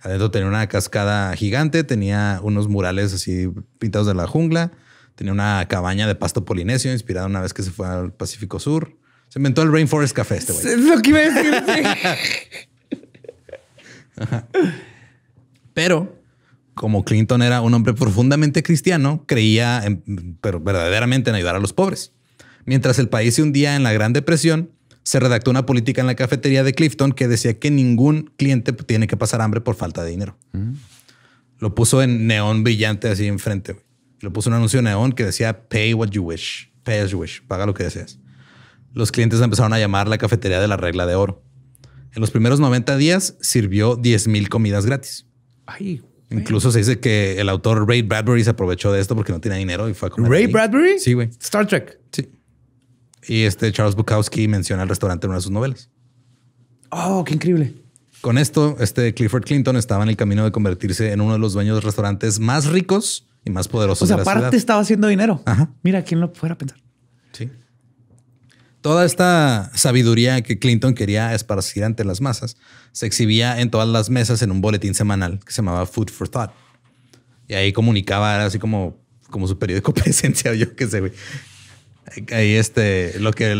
[SPEAKER 1] Adentro tenía una cascada gigante, tenía unos murales así pintados de la jungla, tenía una cabaña de pasto polinesio inspirada una vez que se fue al Pacífico Sur. Se inventó el Rainforest Café este
[SPEAKER 2] güey. iba a decir.
[SPEAKER 1] [laughs] Pero como Clinton era un hombre profundamente cristiano, creía pero verdaderamente en ayudar a los pobres. Mientras el país se hundía en la Gran Depresión, se redactó una política en la cafetería de Clifton que decía que ningún cliente tiene que pasar hambre por falta de dinero. Mm. Lo puso en neón brillante así enfrente. Lo puso un anuncio neón que decía pay what you wish, pay as you wish, paga lo que deseas. Los clientes empezaron a llamar la cafetería de la regla de oro. En los primeros 90 días sirvió 10 mil comidas gratis. Ay, Incluso se dice que el autor Ray Bradbury se aprovechó de esto porque no tenía dinero y fue a comer. Ray Bradbury? Sí, güey. Star Trek. Sí. Y este Charles Bukowski menciona el restaurante en una de sus novelas. Oh, qué increíble. Con esto, este Clifford Clinton estaba en el camino de convertirse en uno de los dueños de restaurantes más ricos y más poderosos. O sea, aparte estaba
[SPEAKER 2] haciendo dinero. Mira, quién lo fuera a pensar. Sí.
[SPEAKER 1] Toda esta sabiduría que Clinton quería esparcir ante las masas se exhibía en todas las mesas en un boletín semanal que se llamaba Food for Thought. Y ahí comunicaba, así como, como su periódico [laughs] presencia, yo qué sé, güey ahí este, lo que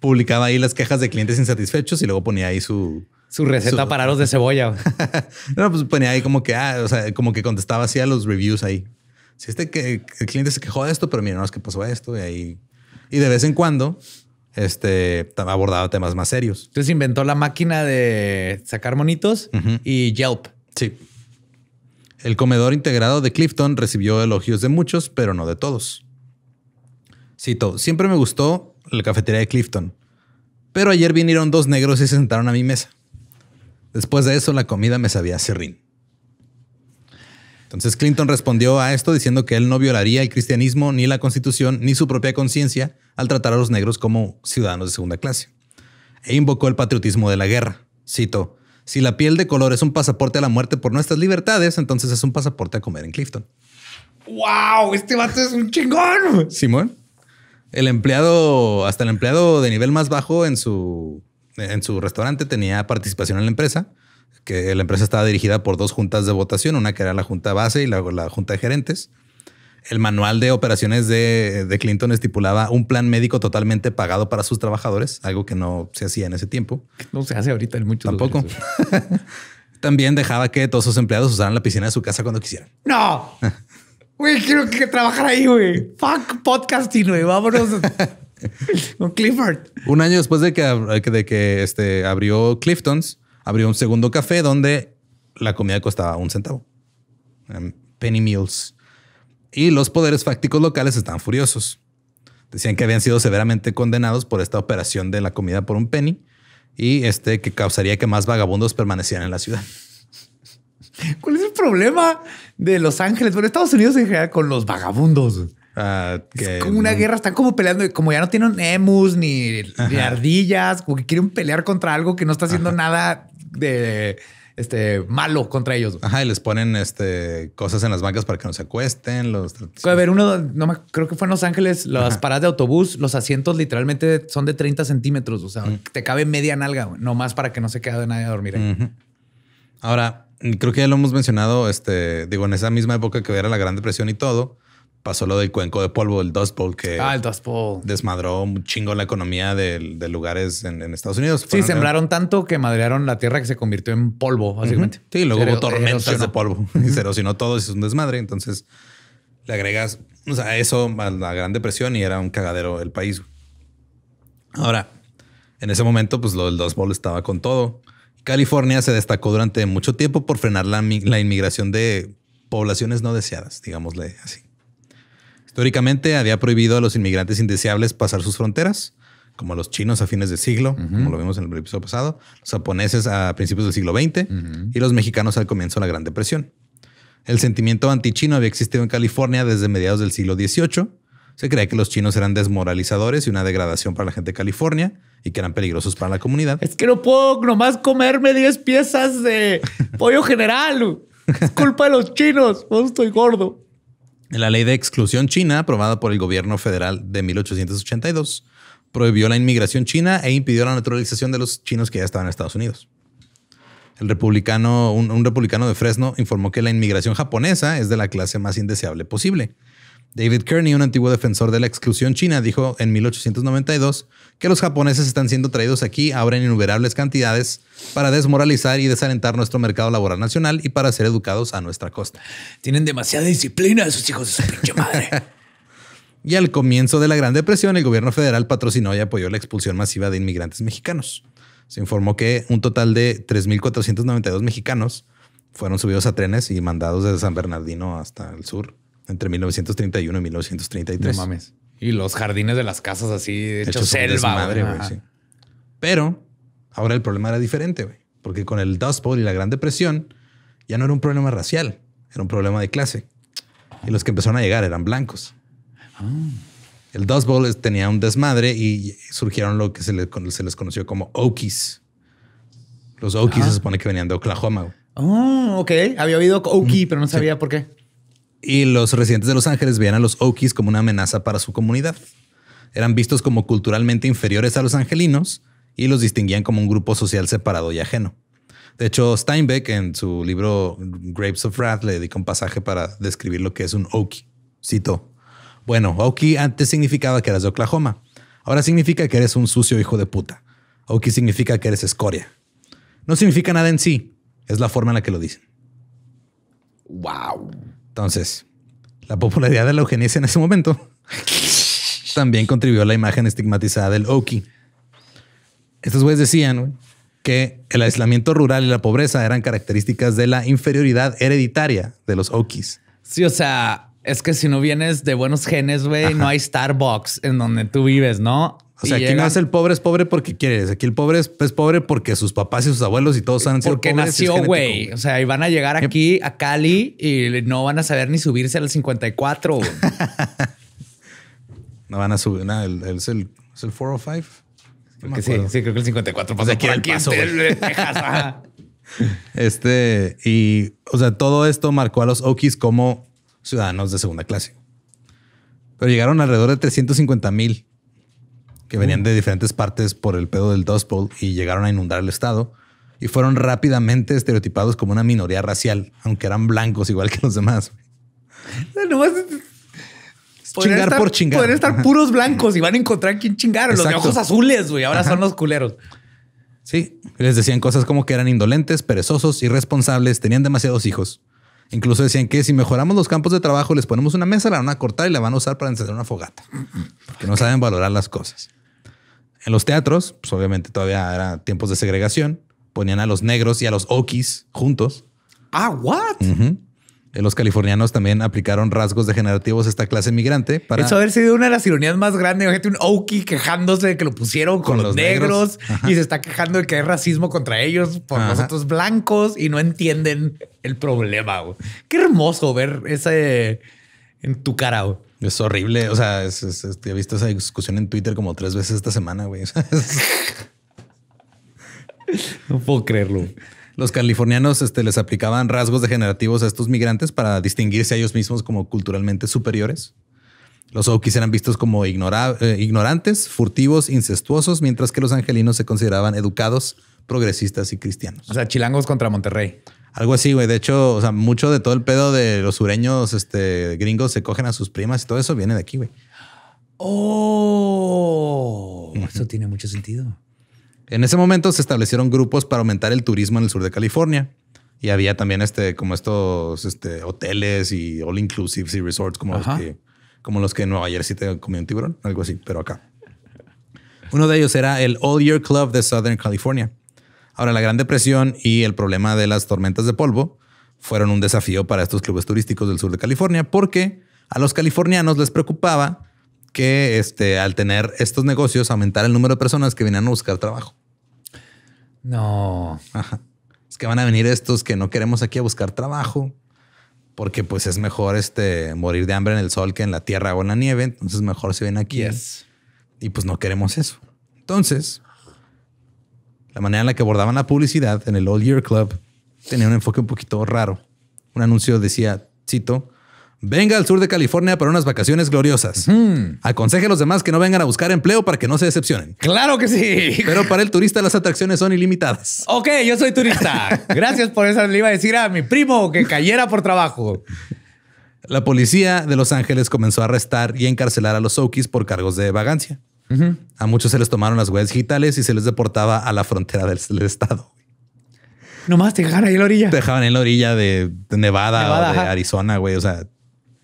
[SPEAKER 1] publicaba ahí las quejas de clientes insatisfechos y luego ponía ahí su... Su receta
[SPEAKER 2] para aros de cebolla. [laughs] no,
[SPEAKER 1] pues ponía ahí como que, ah, o sea, como que contestaba así a los reviews ahí. Si este que el cliente se quejó de esto, pero mira, no es que pasó esto y ahí. Y de vez en cuando, este abordaba temas más serios. Entonces inventó la máquina de sacar monitos y Yelp. Sí. El comedor integrado de Clifton recibió elogios de muchos, pero no de todos. Cito, siempre me gustó la cafetería de Clifton, pero ayer vinieron dos negros y se sentaron a mi mesa. Después de eso, la comida me sabía serrín. Entonces Clinton respondió a esto diciendo que él no violaría el cristianismo, ni la constitución, ni su propia conciencia al tratar a los negros como ciudadanos de segunda clase. E invocó el patriotismo de la guerra. Cito, si la piel de color es un pasaporte a la muerte por nuestras libertades, entonces es un pasaporte a comer en Clifton.
[SPEAKER 2] ¡Wow! Este vato es un
[SPEAKER 1] chingón. Simón el empleado, hasta el empleado de nivel más bajo en su, en su restaurante tenía participación en la empresa, que la empresa estaba dirigida por dos juntas de votación, una que era la junta base y la, junta de gerentes. El manual de operaciones de, Clinton estipulaba un plan médico totalmente pagado para sus trabajadores, algo que no se hacía en ese tiempo. No se hace ahorita en muchos Tampoco. [laughs] También dejaba que todos sus empleados usaran la piscina de su casa cuando quisieran.
[SPEAKER 2] No. [laughs] Güey, quiero que trabajar ahí, güey. Fuck podcasting, güey. Vámonos. [laughs] Con Clifford.
[SPEAKER 1] Un año después de que, de que este, abrió Clifton's, abrió un segundo café donde la comida costaba un centavo. penny meals. Y los poderes fácticos locales estaban furiosos. Decían que habían sido severamente condenados por esta operación de la comida por un penny y este que causaría que más vagabundos permanecieran en la ciudad.
[SPEAKER 2] ¿Cuál es el problema de Los Ángeles? Bueno, Estados Unidos en general con los vagabundos. Ah, es como una guerra, están como peleando, como ya no tienen emus ni, ardillas, como que quieren pelear contra algo que no está haciendo nada de este malo contra ellos. Ajá, y les ponen este cosas en las bancas para que no se acuesten. Los a ver, uno no creo que fue en Los Ángeles, las paradas de autobús, los asientos literalmente son de 30 centímetros. O sea, te cabe media nalga, nomás para que no se quede nadie a dormir. Ahora, creo
[SPEAKER 1] que ya lo hemos mencionado, este, digo, en esa misma época que era la Gran Depresión y todo, pasó lo del cuenco de polvo, el Dust Bowl, que ah, desmadró un chingo la economía de, lugares en,
[SPEAKER 2] Estados Unidos. Sí, sembraron tanto que madrearon la tierra que se convirtió en polvo, básicamente. Sí, luego hubo tormentas de
[SPEAKER 1] polvo [laughs] y se erosionó todo es un desmadre. Entonces le agregas o sea, eso a la Gran Depresión y era un cagadero el país. Ahora, en ese momento, pues lo del Dust Bowl estaba con todo. California se destacó durante mucho tiempo por frenar la, inmigración de poblaciones no deseadas, digámosle así. Históricamente había prohibido a los inmigrantes indeseables pasar sus fronteras, como los chinos a fines del siglo, como lo vimos en el episodio pasado, los japoneses a principios del siglo XX y los mexicanos al comienzo de la Gran Depresión. El sentimiento antichino había existido en California desde mediados del siglo XVIII. Se creía que los chinos eran desmoralizadores y una degradación para la gente de California y que eran peligrosos para la comunidad. Es
[SPEAKER 2] que no puedo nomás comerme 10 piezas de [laughs] pollo general. Es culpa de los chinos. estoy gordo.
[SPEAKER 1] La ley de exclusión china, aprobada por el gobierno federal de 1882, prohibió la inmigración china e impidió la naturalización de los chinos que ya estaban en Estados Unidos. El republicano, un republicano de Fresno informó que la inmigración japonesa es de la clase más indeseable posible David Kearney, un antiguo defensor de la exclusión china, dijo en 1892 que los japoneses están siendo traídos aquí ahora en innumerables cantidades para desmoralizar y desalentar nuestro mercado laboral nacional y para ser educados a nuestra costa. Tienen demasiada disciplina esos hijos de su pinche madre. [laughs] y al comienzo de la Gran Depresión, el gobierno federal patrocinó y apoyó la expulsión masiva de inmigrantes mexicanos. Se informó que un total de 3.492 mexicanos fueron subidos a trenes y mandados desde San Bernardino hasta el sur entre 1931 y 1933. No mames.
[SPEAKER 2] Y los jardines de las casas así, de hecho, selva.
[SPEAKER 1] Pero ahora el problema era diferente, güey. Porque con el Dust Bowl y la Gran Depresión ya no era un problema racial, era un problema de clase. Y los que empezaron a llegar eran blancos. Ah. El Dust Bowl tenía un desmadre y surgieron lo que se les, conoció como Okies. Los Okies se supone que venían de Oklahoma.
[SPEAKER 2] Oh, ok. Había oído Okie, mm. pero no sabía por qué
[SPEAKER 1] y los residentes de Los Ángeles veían a los Okies como una amenaza para su comunidad. Eran vistos como culturalmente inferiores a los angelinos y los distinguían como un grupo social separado y ajeno. De hecho, Steinbeck en su libro Grapes of Wrath le dedica un pasaje para describir lo que es un Okie. Cito. Bueno, Okie antes significaba que eras de Oklahoma. Ahora significa que eres un sucio hijo de puta. Okie significa que eres escoria. No significa nada en sí. Es la forma en la que lo dicen. Wow. Entonces, la popularidad de la eugenesia en ese momento también contribuyó a la imagen estigmatizada del Oki. Estos güeyes decían que el aislamiento rural y la pobreza eran características de la inferioridad hereditaria de los Okis.
[SPEAKER 2] Sí, o sea, es que si no vienes de buenos genes, güey, no hay Starbucks en donde tú vives, ¿no? O sea, aquí no es
[SPEAKER 1] el pobre es pobre porque quieres. Aquí el pobre es, pobre porque sus papás y sus abuelos y todos han sido porque pobres. Porque nació, güey.
[SPEAKER 2] O sea, y van a llegar em aquí a Cali y no van a saber ni subirse al 54.
[SPEAKER 1] [laughs] no van a subir nada. El, es, el, 405. sí, sí,
[SPEAKER 2] creo que el 54 pues pasa aquí aquí. [laughs] [laughs]
[SPEAKER 1] este, y, o sea, todo esto marcó a los Okis como ciudadanos de segunda clase. Pero llegaron alrededor de 350 mil que venían mm. de diferentes partes por el pedo del Dust Bowl y llegaron a inundar el estado y fueron rápidamente estereotipados como una minoría racial, aunque eran blancos igual que los demás.
[SPEAKER 2] chingar por chingar. Pueden estar puros blancos y van a encontrar quién chingar. Los de ojos azules, güey. Ahora son los culeros.
[SPEAKER 1] Sí, les decían cosas como que eran indolentes, perezosos, irresponsables, tenían demasiados hijos. Incluso decían que si mejoramos los campos de trabajo, les ponemos una mesa, la van a cortar y la van a usar para encender una fogata. Porque no saben valorar las cosas. En los teatros, pues obviamente todavía era tiempos de segregación, ponían a los negros y a los okis juntos. Ah, what? Los californianos también aplicaron rasgos degenerativos a esta clase migrante para. Eso haber
[SPEAKER 2] sido una de las ironías más grandes. un Oki quejándose de que lo pusieron con, los, negros, y se está quejando de que hay racismo contra ellos por nosotros blancos y no entienden el problema. Qué hermoso ver ese en tu cara. Es horrible.
[SPEAKER 1] O sea, he visto esa discusión en Twitter como tres veces esta semana, güey. [laughs] [laughs] no puedo creerlo. Los californianos este, les aplicaban rasgos degenerativos a estos migrantes para distinguirse a ellos mismos como culturalmente superiores. Los Okis eran vistos como eh, ignorantes, furtivos, incestuosos, mientras que los angelinos se consideraban educados, progresistas y cristianos. O sea, chilangos contra Monterrey. Algo así, güey. De hecho, o sea, mucho de todo el pedo de los sureños este, gringos se cogen a sus primas y todo eso viene de aquí,
[SPEAKER 2] güey. Oh, eso tiene mucho sentido.
[SPEAKER 1] En ese momento se establecieron grupos para aumentar el turismo en el sur de California. Y había también este, como estos este, hoteles y all inclusives y resorts como los, que, como los que en Nueva Jersey te comían un tiburón, algo así, pero acá. [laughs] Uno de ellos era el All Year Club de Southern California. Ahora, la Gran Depresión y el problema de las tormentas de polvo fueron un desafío para estos clubes turísticos del sur de California porque a los californianos les preocupaba que este, al tener estos negocios aumentara el número de personas que venían a buscar trabajo. No. Es que van a venir estos que no queremos aquí a buscar trabajo porque pues es mejor este, morir de hambre en el sol que en la tierra o en la nieve. Entonces mejor se ven aquí. Y pues no queremos eso. Entonces, la manera en la que abordaban la publicidad en el All Year Club tenía un enfoque un poquito raro. Un anuncio decía, cito, venga al sur de California para unas vacaciones gloriosas. Aconseje a los demás que no vengan a buscar empleo para que no se decepcionen. Claro que sí. Pero para el turista las atracciones son ilimitadas.
[SPEAKER 2] Ok, yo soy
[SPEAKER 1] turista. Gracias por eso. Le iba a decir a mi primo que cayera por trabajo. La policía de Los Ángeles comenzó a arrestar y encarcelar a los soukis por cargos de vagancia. A muchos se les tomaron las huellas digitales y se les deportaba a la frontera del, estado.
[SPEAKER 2] Nomás te dejaban ahí en la orilla. Te dejaban en la orilla
[SPEAKER 1] de, Nevada, o de Arizona, güey. O sea,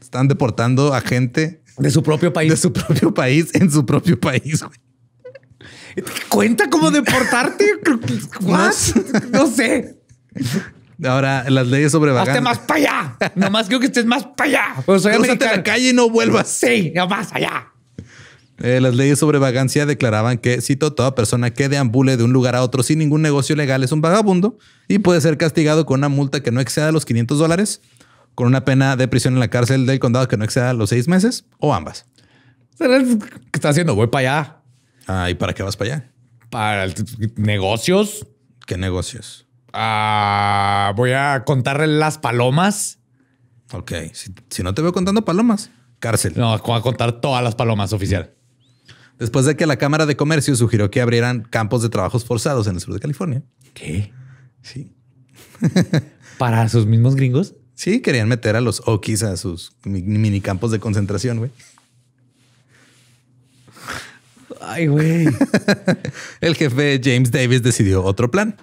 [SPEAKER 1] están deportando a gente. De su propio país. De su propio país, en su propio país, güey.
[SPEAKER 2] ¿Cuenta cómo [laughs] deportarte? ¿Más? No sé.
[SPEAKER 1] Ahora, las leyes sobre Hazte más
[SPEAKER 2] para allá. Nomás creo que estés más para allá. Pues, a la calle y no vuelvas. Sí, más allá.
[SPEAKER 1] Eh, las leyes sobre vagancia declaraban que, cito, toda persona que deambule de un lugar a otro sin ningún negocio legal es un vagabundo y puede ser castigado con una multa que no exceda los 500 dólares, con una pena de prisión en la cárcel del condado que no exceda los seis meses o ambas.
[SPEAKER 2] ¿Qué estás haciendo? Voy para allá. Ah, ¿y para qué vas para allá? Para negocios. ¿Qué negocios? Ah, voy a contarle las palomas. Ok, si, si no te veo contando palomas, cárcel. No, voy a contar
[SPEAKER 1] todas las palomas oficial después de que la Cámara de Comercio sugirió que abrieran campos de trabajos forzados en el sur de California. ¿Qué? Sí.
[SPEAKER 2] [laughs]
[SPEAKER 1] ¿Para sus mismos gringos? Sí, querían meter a los Okis a sus mini campos de concentración, güey.
[SPEAKER 2] Ay, güey.
[SPEAKER 1] [laughs] El jefe James Davis decidió otro plan.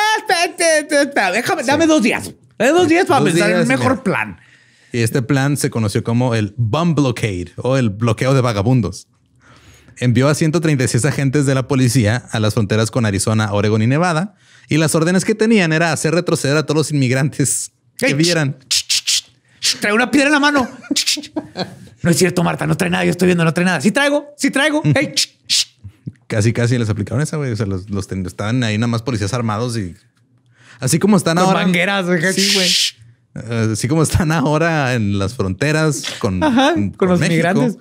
[SPEAKER 2] [laughs] Déjame, dame dos días. Dame dos días para pensar en el mejor
[SPEAKER 1] plan. Y este plan se conoció como el Bum Blockade o el bloqueo de vagabundos. Envió a 136 agentes de la policía a las fronteras con Arizona, Oregon y Nevada. Y las órdenes que tenían era hacer retroceder a todos
[SPEAKER 2] los inmigrantes que vieran. trae una piedra en la mano. [laughs] no es cierto, Marta, no trae nada. Yo estoy viendo, no trae nada. Sí traigo, sí traigo. casi, casi
[SPEAKER 1] les aplicaron esa, güey. O sea, los, estaban ahí nada más policías armados y así como están ahora. Mangueras, güey. Eh, así como están ahora en las fronteras con, con, los migrantes.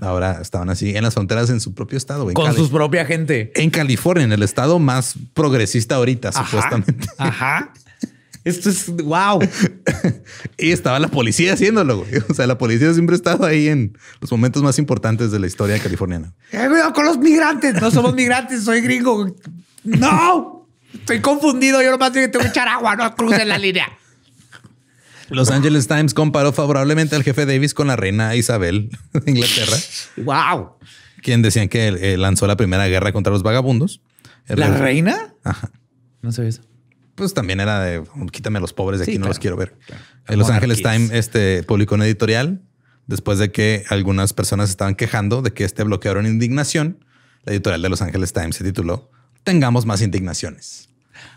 [SPEAKER 1] Ahora estaban así en las fronteras en su propio estado. con su
[SPEAKER 2] propia gente.
[SPEAKER 1] En California, en el estado más progresista ahorita, supuestamente. Ajá. [laughs] Esto es wow. [laughs] y estaba la policía haciéndolo. Güey. O sea, la policía siempre ha estado ahí en los momentos más importantes de la historia californiana.
[SPEAKER 2] Eh, con los migrantes. No somos migrantes, soy gringo. No, estoy confundido. Yo nomás que tengo que echar agua. No crucen la línea.
[SPEAKER 1] Los Angeles Times comparó favorablemente al jefe Davis con la reina Isabel de Inglaterra. ¡Wow! Quien decían que eh, lanzó la primera guerra contra los vagabundos. ¿La reina?
[SPEAKER 2] Ajá. No sé eso.
[SPEAKER 1] Pues también era de oh, quítame a los pobres de aquí, no los quiero ver. Eh, los Angeles Times este, publicó un editorial después de que algunas personas estaban quejando de que este bloquearon indignación. La editorial de Los Angeles Times se tituló Tengamos más indignaciones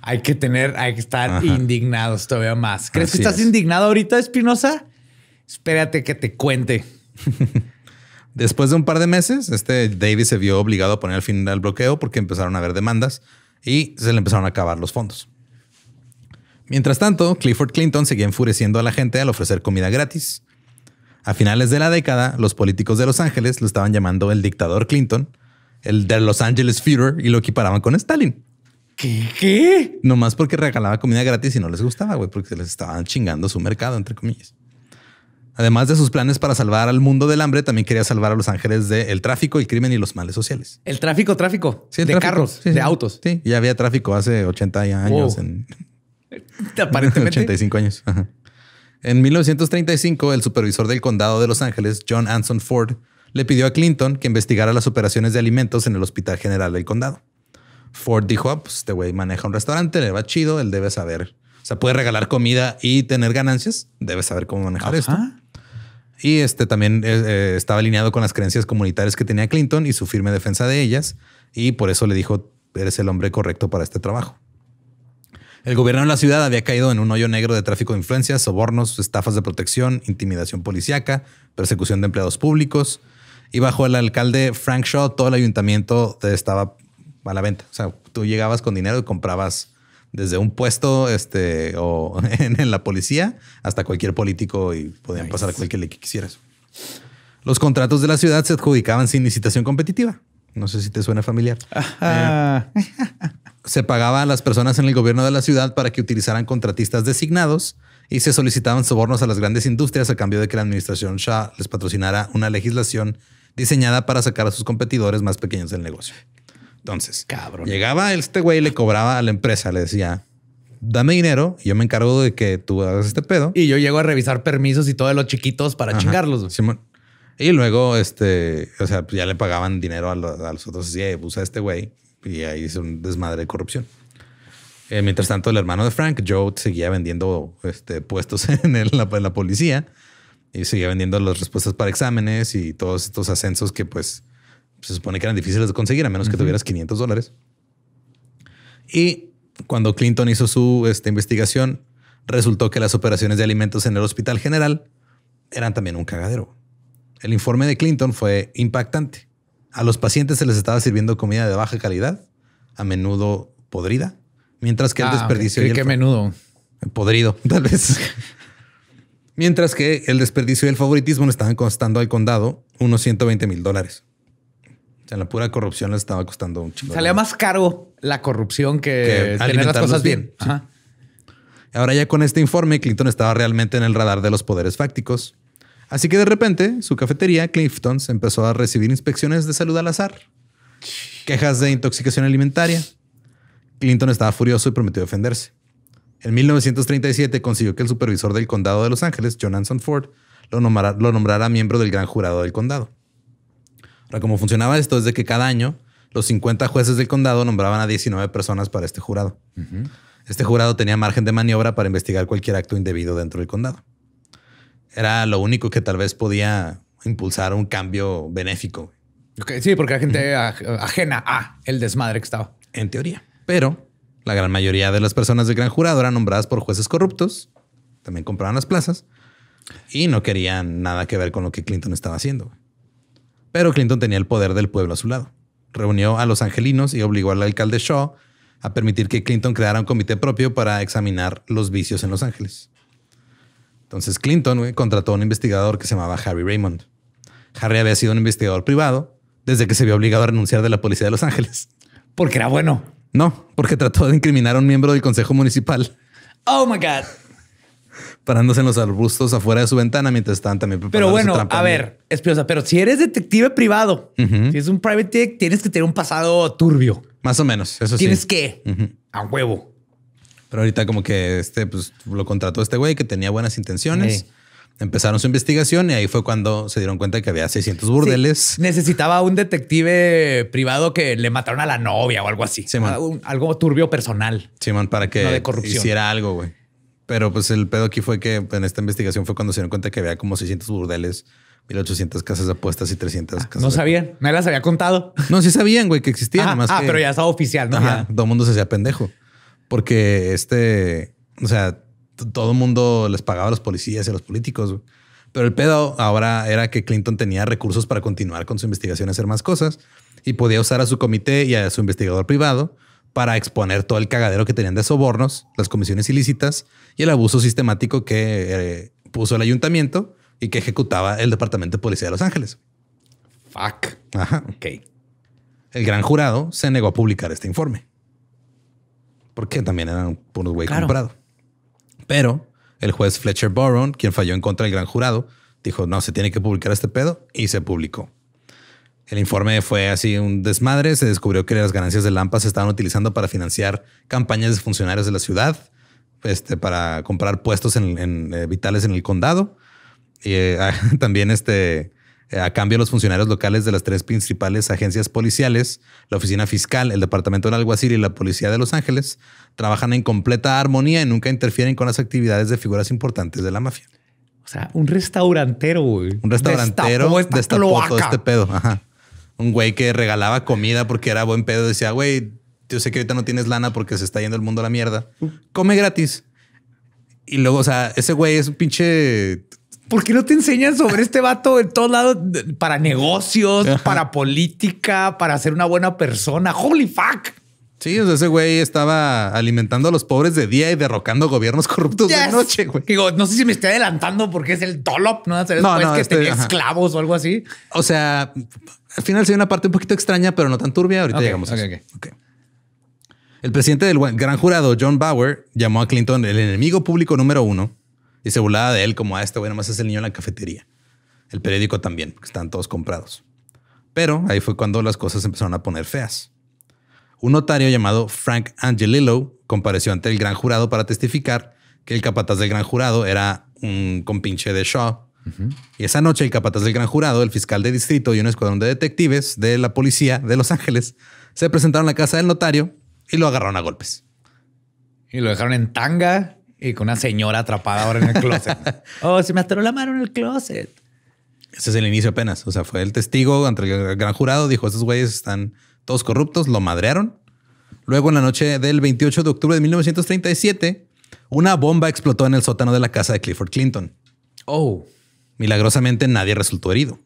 [SPEAKER 2] hay que tener, hay que estar indignados todavía más. ¿Crees que estás indignado ahorita, Espinosa? Espérate que te cuente. [laughs]
[SPEAKER 1] Después de un par de meses, este Davis se vio obligado a poner al fin al bloqueo porque empezaron a haber demandas y se le empezaron a acabar los fondos. Mientras tanto, Clifford Clinton seguía enfureciendo a la gente al ofrecer comida gratis. A finales de la década, los políticos de Los Ángeles lo estaban llamando el dictador Clinton, el de Los Angeles Führer y lo equiparaban con Stalin. ¿Qué? ¿Qué? Nomás porque regalaba comida gratis y no les gustaba, güey, porque se les estaban chingando su mercado, entre comillas. Además de sus planes para salvar al mundo del hambre, también quería salvar a Los Ángeles del tráfico, el crimen y los males sociales.
[SPEAKER 2] El tráfico, tráfico. Sí, de carros, de autos.
[SPEAKER 1] Sí, ya había tráfico hace 80 años. En... [laughs] Aparentemente. 85 años. En 1935, el supervisor del condado de Los Ángeles, John Anson Ford, le pidió a Clinton que investigara las operaciones de alimentos en el Hospital General del Condado. Ford dijo, ah, pues, este güey maneja un restaurante, le va chido, él debe saber. O sea, puede regalar comida y tener ganancias, debe saber cómo manejar eso. esto. Y este también eh, eh, estaba alineado con las creencias comunitarias que tenía Clinton y su firme defensa de ellas. Y por eso le dijo, eres el hombre correcto para este trabajo. El gobierno de la ciudad había caído en un hoyo negro de tráfico de influencias, sobornos, estafas de protección, intimidación policíaca, persecución de empleados públicos. Y bajo el alcalde Frank Shaw, todo el ayuntamiento estaba a la venta. O sea, tú llegabas con dinero y comprabas desde un puesto este, o [laughs] en, la policía hasta cualquier político y podían pasar a cualquier ley que quisieras. Los contratos de la ciudad se adjudicaban sin licitación competitiva. No sé si te suena familiar. Eh, se pagaba a las personas en el gobierno de la ciudad para que utilizaran contratistas designados y se solicitaban sobornos a las grandes industrias a cambio de que la administración Shah les patrocinara una legislación diseñada para sacar a sus competidores más pequeños del negocio. Entonces, Cabrón. llegaba este güey y le cobraba a la empresa, le decía, dame dinero, yo me encargo de que tú hagas este pedo. Y yo llego a revisar permisos y todo de los chiquitos para chingarlos. Simón. Y luego, este, o sea, pues ya le pagaban dinero a los, otros. Y usa a este güey. Y ahí es un desmadre de corrupción. Eh, mientras tanto, el hermano de Frank, Joe, seguía vendiendo este, puestos [laughs] en la policía y seguía vendiendo las respuestas para exámenes y todos estos ascensos que, pues, se supone que eran difíciles de conseguir, a menos que tuvieras 500 dólares. Y cuando Clinton hizo su este, investigación, resultó que las operaciones de alimentos en el Hospital General eran también un cagadero. El informe de Clinton fue impactante. A los pacientes se les estaba sirviendo comida de baja calidad, a menudo podrida, mientras que el ah, desperdicio... Y menudo? Podrido, [laughs] tal vez. mientras que el desperdicio y el favoritismo le estaban costando al condado unos 120 mil dólares. En la pura corrupción les estaba costando un chingo. Salía
[SPEAKER 2] más caro la corrupción que, tener las cosas bien.
[SPEAKER 1] Ahora ya con este informe, Clinton estaba realmente en el radar de los poderes fácticos. Así que de repente, su cafetería, Clifton's, empezó a recibir inspecciones de salud al azar, quejas de intoxicación alimentaria. Clinton estaba furioso y prometió defenderse. En 1937 consiguió que el supervisor del condado de Los Ángeles, John Anson Ford, lo nombrara miembro del gran jurado del condado. Ahora, como funcionaba esto es de que cada año los 50 jueces del condado nombraban a 19 personas para este jurado. Este jurado tenía margen de maniobra para investigar cualquier acto indebido dentro del condado. Era lo único que tal vez podía impulsar un cambio benéfico.
[SPEAKER 2] sí, porque la gente ajena a el desmadre que estaba. En teoría.
[SPEAKER 1] Pero la gran mayoría de las personas del gran jurado eran nombradas por jueces corruptos, también compraban las plazas y no querían nada que ver con lo que Clinton estaba haciendo. Pero Clinton tenía el poder del pueblo a su lado. Reunió a los angelinos y obligó al alcalde Shaw a permitir que Clinton creara un comité propio para examinar los vicios en Los Ángeles. Entonces Clinton contrató a un investigador que se llamaba Harry Raymond. Harry había sido un investigador privado desde que se vio obligado a renunciar de la policía de Los Ángeles. Porque era bueno. No, porque trató de incriminar a un miembro del consejo municipal.
[SPEAKER 2] Oh my God parándose
[SPEAKER 1] en los arbustos afuera de su ventana mientras están también Pero bueno, a ver,
[SPEAKER 2] espiosa, pero si eres detective privado, si es un private tienes que tener un pasado turbio. Más o menos, eso sí. Tienes que, a huevo. Pero ahorita como que este, pues
[SPEAKER 1] lo contrató este güey que tenía buenas intenciones. Empezaron su investigación y ahí fue cuando se dieron cuenta
[SPEAKER 2] que había 600 burdeles. Necesitaba un detective privado que le mataron a la novia o algo así. algo turbio personal. Simón, man, para que hiciera algo, güey.
[SPEAKER 1] Pero pues el pedo aquí fue que en esta investigación fue cuando se dieron cuenta que había como 600 burdeles, 1800 casas apuestas y 300 ah,
[SPEAKER 2] casas. No sabían, nadie las había contado. No, sí sabían, güey, que existían. más ah, pero ya estaba oficial, ¿no?
[SPEAKER 1] todo el mundo se hacía pendejo. Porque este, o sea, todo el mundo les pagaba a los policías y a los políticos. Pero el pedo ahora era que Clinton tenía recursos para continuar con su investigación, hacer más cosas y podía usar a su comité y a su investigador privado para exponer todo el cagadero que tenían de sobornos, las comisiones ilícitas y el abuso sistemático que eh, puso el ayuntamiento y que ejecutaba el Departamento de Policía de Los Ángeles. Fuck. Ajá. Ok. El gran jurado se negó a publicar este informe. Porque también eran unos güey comprados. Pero el juez Fletcher Boron, quien falló en contra del gran jurado, dijo, no, se tiene que publicar este pedo y se publicó. El informe fue así un desmadre. Se descubrió que las ganancias de Lampa se estaban utilizando para financiar campañas de funcionarios de la ciudad, este, para comprar puestos en, eh, vitales en el condado. Y eh, [laughs] ah, también este, eh, a cambio, los funcionarios locales de las tres principales agencias policiales, la oficina fiscal, el departamento del alguacil y la policía de Los Ángeles, trabajan en completa armonía y nunca interfieren con las actividades de figuras importantes de la mafia. O sea, un restaurantero, Un restaurantero destapó, todo este pedo un güey que regalaba comida porque era buen pedo. Decía, güey, yo sé que ahorita no tienes lana porque se está yendo el mundo a la mierda. Come gratis.
[SPEAKER 2] Y luego, o sea, ese güey es un pinche ¿Por qué no te enseñan sobre este vato en todos lados? Para negocios, para política, para ser una buena persona. Holy
[SPEAKER 1] fuck. Sí, ese güey estaba alimentando a los pobres de día y derrocando gobiernos corruptos
[SPEAKER 2] de noche, güey. no sé si me estoy adelantando porque es el Dolop, ¿no? O no, no que este, esclavos o algo así. O sea,
[SPEAKER 1] al final se ve una parte un poquito extraña, pero no tan turbia. Ahorita llegamos a Ok, El presidente del gran jurado, John Bauer, llamó a Clinton el enemigo público número uno y se burlaba de él como a ah, este güey, nomás es el niño en la cafetería. El periódico también, que están todos comprados. Pero ahí fue cuando las cosas empezaron a poner feas un notario llamado Frank Angelillo compareció ante el gran jurado para testificar que el capataz del gran jurado era un compinche de Shaw. Y esa noche el capataz del gran jurado, el fiscal de distrito y un escuadrón de detectives de la policía de Los Ángeles se presentaron a la casa
[SPEAKER 2] del notario y lo agarraron a golpes. Y lo dejaron en tanga y con una señora atrapada ahora en el closet. [laughs] oh, se me atoró la mano en el closet. Ese es el inicio
[SPEAKER 1] apenas. O sea, fue el testigo ante el gran jurado, dijo, esos güeyes están todos corruptos, lo madrearon. Luego, en la noche del 28 de octubre de 1937, una bomba explotó en el sótano de la casa de Clifford Clinton. Oh. Milagrosamente nadie resultó herido.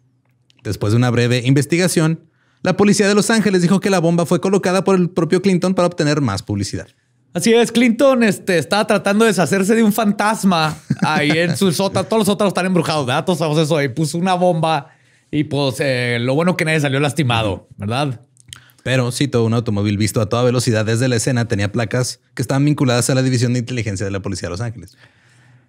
[SPEAKER 1] Después de una breve investigación, la policía de Los Ángeles dijo que la bomba fue colocada por el propio Clinton para obtener más publicidad.
[SPEAKER 2] Así es, Clinton este, estaba tratando de deshacerse de un fantasma ahí en su sótano. Todos los sótanos están embrujados, datos, Todos eso. Y puso una bomba y pues eh, lo bueno que nadie salió lastimado, ¿verdad?
[SPEAKER 1] Pero, todo un automóvil visto a toda velocidad desde la escena tenía placas que estaban vinculadas a la División de Inteligencia de la Policía de Los Ángeles.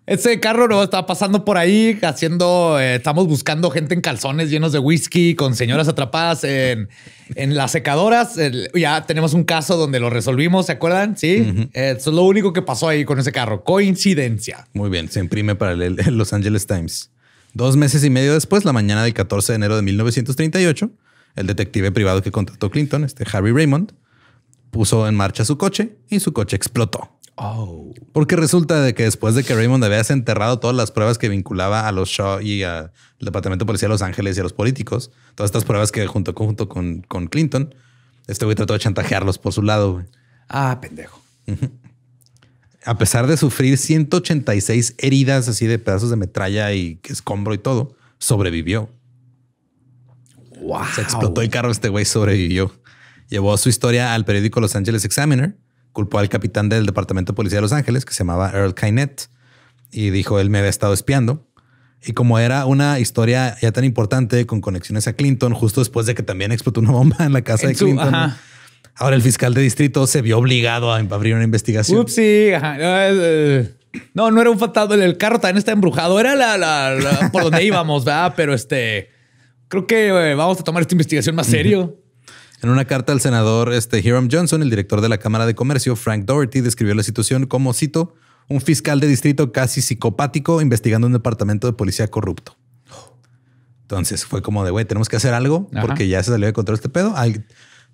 [SPEAKER 2] Ese carro no estaba pasando por ahí haciendo, eh, estamos buscando gente en calzones llenos de whisky, con señoras atrapadas en, las secadoras. ya tenemos un caso donde lo resolvimos, ¿se acuerdan? Sí, eh, eso es lo único que pasó ahí con ese carro. Coincidencia.
[SPEAKER 1] Muy bien, se imprime para el Los Angeles Times. Dos meses y medio después, la mañana del 14 de enero de 1938, el detective privado que contrató Clinton, este Harry Raymond, puso en marcha su coche y su coche explotó. Oh. Porque resulta de que después de que Raymond había enterrado todas las pruebas que vinculaba a los Shaw y al Departamento de Policía de Los Ángeles y a los políticos, todas estas pruebas que junto, con, Clinton, este güey trató de chantajearlos por su lado. Ah, pendejo. A pesar de sufrir 186 heridas así de pedazos de metralla y escombro y todo, sobrevivió. Se explotó el carro, este güey sobrevivió. Llevó su historia al periódico Los Angeles Examiner, culpó al capitán del Departamento de Policía de Los Ángeles, que se llamaba Earl Kynette, y dijo, él me había estado espiando. Y como era una historia ya tan importante con conexiones a Clinton, justo después de que también explotó una bomba en la casa de Clinton, ahora el fiscal
[SPEAKER 2] de distrito se vio obligado a abrir una investigación. Upsi, eh, No, no era un en El carro también está embrujado. Era la, la, por donde íbamos, ¿verdad? Pero este creo que eh, vamos a tomar esta investigación más serio.
[SPEAKER 1] En una carta al senador este, Hiram Johnson, el director de la Cámara de Comercio, Frank Doherty, describió la situación como, cito, un fiscal de distrito casi psicopático investigando un departamento de policía corrupto. Entonces fue como de, güey, tenemos que hacer algo porque ya se salió de control este pedo.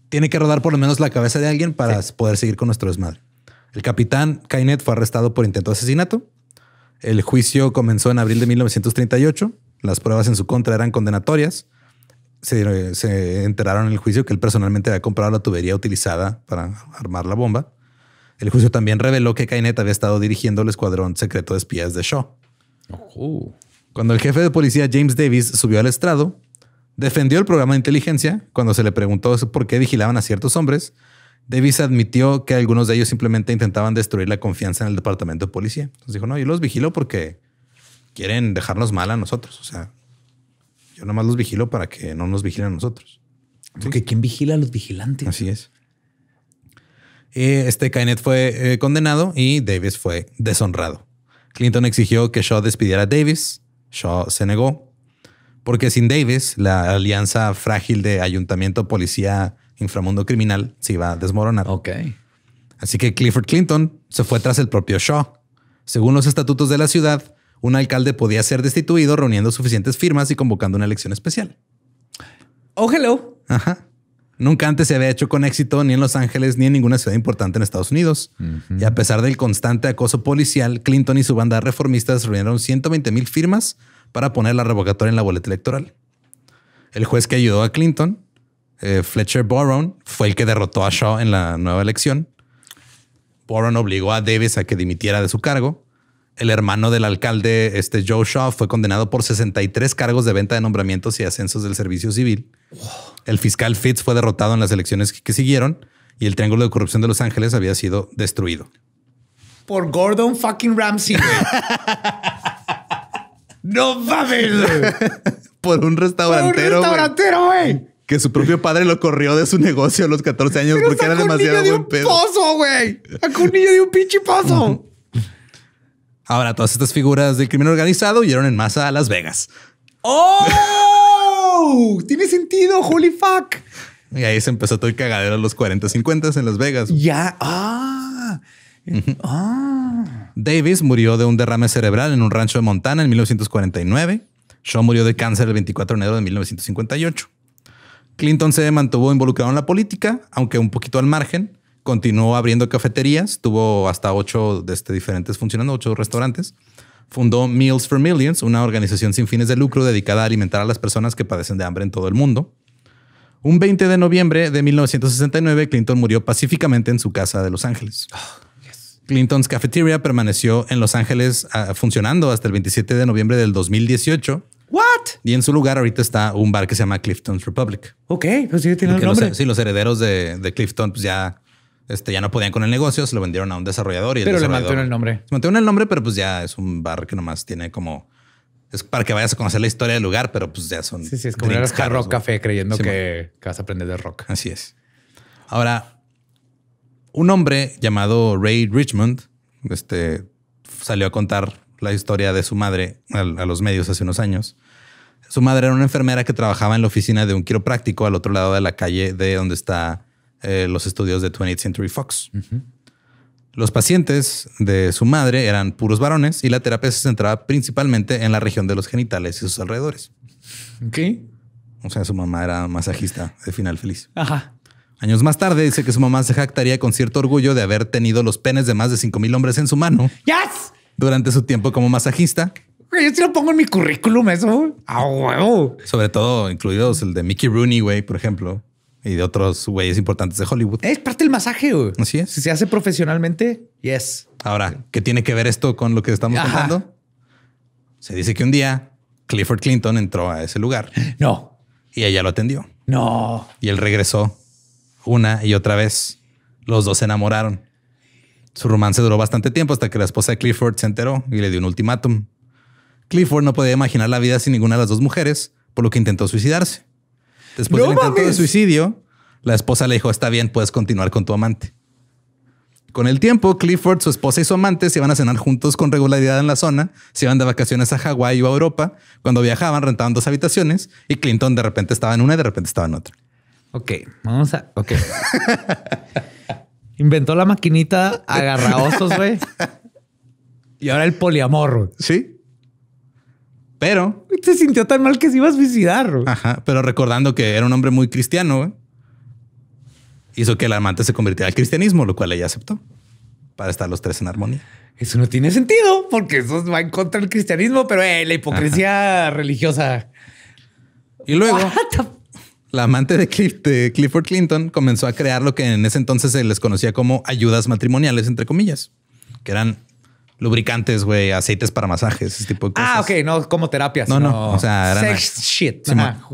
[SPEAKER 1] tiene que rodar por lo menos la cabeza de alguien para poder seguir con nuestro desmadre. El capitán Kainet fue arrestado por intento de asesinato. El juicio comenzó en abril de 1938 las pruebas en su contra eran condenatorias. Se, enteraron en el juicio que él personalmente había comprado la tubería utilizada para armar la bomba. El juicio también reveló que Kainet había estado dirigiendo el escuadrón secreto de espías de Shaw. Oh. Cuando el jefe de policía James Davis subió al estrado, defendió el programa de inteligencia. Cuando se le preguntó por qué vigilaban a ciertos hombres, Davis admitió que algunos de ellos simplemente intentaban destruir la confianza en el departamento de policía. Entonces dijo, no, yo los vigilo porque quieren dejarnos mal a nosotros. O sea, yo nomás los vigilo para que no nos vigilen a nosotros. Porque ¿quién vigila a los vigilantes? Así es. Eh, este Kainet fue eh, condenado y Davis fue deshonrado. Clinton exigió que Shaw despidiera a Davis. Shaw se negó, porque sin Davis, la alianza frágil de ayuntamiento, policía, inframundo criminal se iba a desmoronar. Ok. Así que Clifford Clinton se fue tras el propio Shaw. Según los estatutos de la ciudad, un alcalde podía ser destituido reuniendo suficientes firmas y convocando una elección especial.
[SPEAKER 2] Oh, hello. Ajá.
[SPEAKER 1] Nunca antes se había hecho con éxito ni en Los Ángeles ni en ninguna ciudad importante en Estados Unidos. Y a pesar del constante acoso policial, Clinton y su banda de reformistas reunieron 120 mil firmas para poner la revocatoria en la boleta electoral. El juez que ayudó a Clinton, eh, Fletcher Boron, fue el que derrotó a Shaw en la nueva elección. Boron obligó a Davis a que dimitiera de su cargo el hermano del alcalde, este Joe Shaw, fue condenado por 63 cargos de venta de nombramientos y ascensos del servicio civil. El fiscal Fitz fue derrotado en las elecciones que siguieron y el triángulo de corrupción de Los Ángeles había sido destruido.
[SPEAKER 2] Por Gordon fucking Ramsey. [laughs] no mames. Por un
[SPEAKER 1] restaurantero. un güey. Que su propio padre lo corrió de su negocio a los 14 años porque era demasiado de buen pedo. un
[SPEAKER 2] pozo, güey. un de un pinche pozo. [laughs]
[SPEAKER 1] Ahora, todas estas figuras del crimen organizado huyeron en masa a Las Vegas.
[SPEAKER 2] ¡Oh! Tiene sentido, holy fuck.
[SPEAKER 1] Y ahí se empezó todo el cagadero a los 40, 50 en Las Vegas.
[SPEAKER 2] Ya. Ah.
[SPEAKER 1] ah. Davis murió de un derrame cerebral en un rancho de Montana en 1949. Shaw murió de cáncer el 24 de enero de 1958. Clinton se mantuvo involucrado en la política, aunque un poquito al margen continuó abriendo cafeterías, tuvo hasta ocho este, diferentes funcionando, ocho restaurantes. Fundó Meals for Millions, una organización sin fines de lucro dedicada a alimentar a las personas que padecen de hambre en todo el mundo. Un 20 de noviembre de 1969, Clinton murió pacíficamente en su casa de Los Ángeles. Ah, Clinton's Cafeteria permaneció en Los Ángeles ah, funcionando hasta el 27 de noviembre del 2018. What? Y en su lugar ahorita está un bar que se llama Clifton's Republic.
[SPEAKER 2] Ok, pues sí tiene el nombre. sí,
[SPEAKER 1] los herederos de, de Clifton pues ya este, ya no podían con el negocio, se lo vendieron a un desarrollador y el Pero le mantuvieron el nombre. Se mantuvieron el nombre, pero pues ya es un bar que nomás tiene como es para que vayas a conocer la historia del lugar, pero pues ya son. Sí, sí, es como ir a
[SPEAKER 2] Café creyendo que, que, vas a aprender de rock.
[SPEAKER 1] Así es. Ahora, un hombre llamado Ray Richmond este, salió a contar la historia de su madre a, a, los medios hace unos años. Su madre era una enfermera que trabajaba en la oficina de un quiropráctico al otro lado de la calle de donde está eh, los estudios de 20th Century Fox. Los pacientes de su madre eran puros varones y la terapia se centraba principalmente en la región de los genitales y sus alrededores. Ok. O sea, su mamá era masajista de final feliz. Ajá. Años más tarde dice que su mamá se jactaría con cierto orgullo de haber tenido los penes de más de 5000 hombres en su mano. Yes. Durante su tiempo como masajista.
[SPEAKER 2] Yo sí lo pongo en mi currículum eso.
[SPEAKER 1] A Sobre todo incluidos el de Mickey Rooney, güey, por ejemplo y de otros güeyes importantes de Hollywood.
[SPEAKER 2] Es parte del masaje, güey. Si se hace profesionalmente,
[SPEAKER 1] yes. Ahora, ¿qué tiene que ver esto con lo que estamos contando? Se dice que un día Clifford Clinton entró a ese lugar. No. Y ella lo atendió.
[SPEAKER 2] No.
[SPEAKER 1] Y él regresó una y otra vez. Los dos se enamoraron. Su romance duró bastante tiempo hasta que la esposa de Clifford se enteró y le dio un ultimátum. Clifford no podía imaginar la vida sin ninguna de las dos mujeres, por lo que intentó suicidarse. Después del intento de suicidio, la esposa le dijo, está bien, puedes continuar con tu amante. Con el tiempo, Clifford, su esposa y su amante se iban a cenar juntos con regularidad en la zona, se iban de vacaciones a Hawái o a Europa. Cuando viajaban, rentaban dos habitaciones y Clinton de repente estaba en una y de repente estaba en otra.
[SPEAKER 2] Ok, vamos a. Ok. Inventó la maquinita agarraosos, güey. [laughs] Y ahora el poliamor. Sí. Pero se sintió tan mal que se iba a suicidar.
[SPEAKER 1] Ajá, pero recordando que era un hombre muy cristiano, hizo que la amante se convirtiera al cristianismo, lo cual ella aceptó para estar los tres en armonía. Eso no tiene
[SPEAKER 2] sentido porque eso va en contra del cristianismo, pero eh, la hipocresía religiosa.
[SPEAKER 1] Y luego la amante de Clifford Clinton comenzó a crear lo que en ese entonces se les conocía como ayudas matrimoniales, entre comillas, que eran lubricantes, güey, aceites para masajes, ese tipo de
[SPEAKER 2] ah, cosas. Ah, ok, no como terapias. No, no, o sea, sex shit,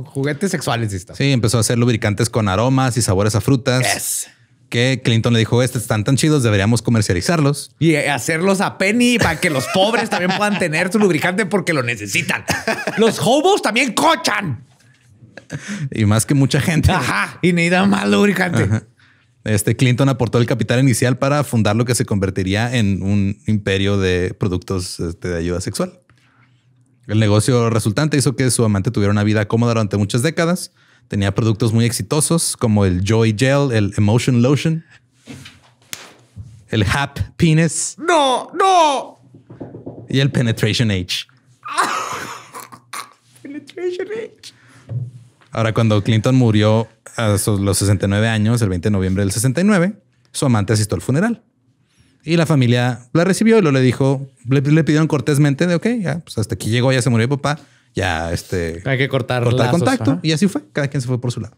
[SPEAKER 2] juguetes sexuales y esto.
[SPEAKER 1] Sí, empezó a hacer lubricantes con aromas y sabores a frutas. Que Clinton le dijo, estos están tan chidos, deberíamos comercializarlos.
[SPEAKER 2] Y eh, hacerlos a penny para que los pobres también puedan tener su lubricante porque lo necesitan. Los hobos también cochan.
[SPEAKER 1] Y más que mucha gente. Ajá,
[SPEAKER 2] y da más lubricante.
[SPEAKER 1] Este Clinton aportó el capital inicial para fundar lo que se convertiría en un imperio de productos este, de ayuda sexual. El negocio resultante hizo que su amante tuviera una vida cómoda durante muchas décadas. Tenía productos muy exitosos como el Joy Gel, el Emotion Lotion, el Hap Penis.
[SPEAKER 2] No, no.
[SPEAKER 1] Y el Penetration Age.
[SPEAKER 2] [laughs] Penetration Age.
[SPEAKER 1] Ahora, cuando Clinton murió, a los 69 años, el 20 de noviembre del 69, su amante asistió al funeral. Y la familia la recibió y lo le dijo, le, pidieron
[SPEAKER 2] cortésmente de, ok, ya,
[SPEAKER 1] pues hasta aquí llegó, ya se murió papá, ya este... Hay que cortar, cortar contacto. Y
[SPEAKER 2] así fue, cada quien se fue por su lado.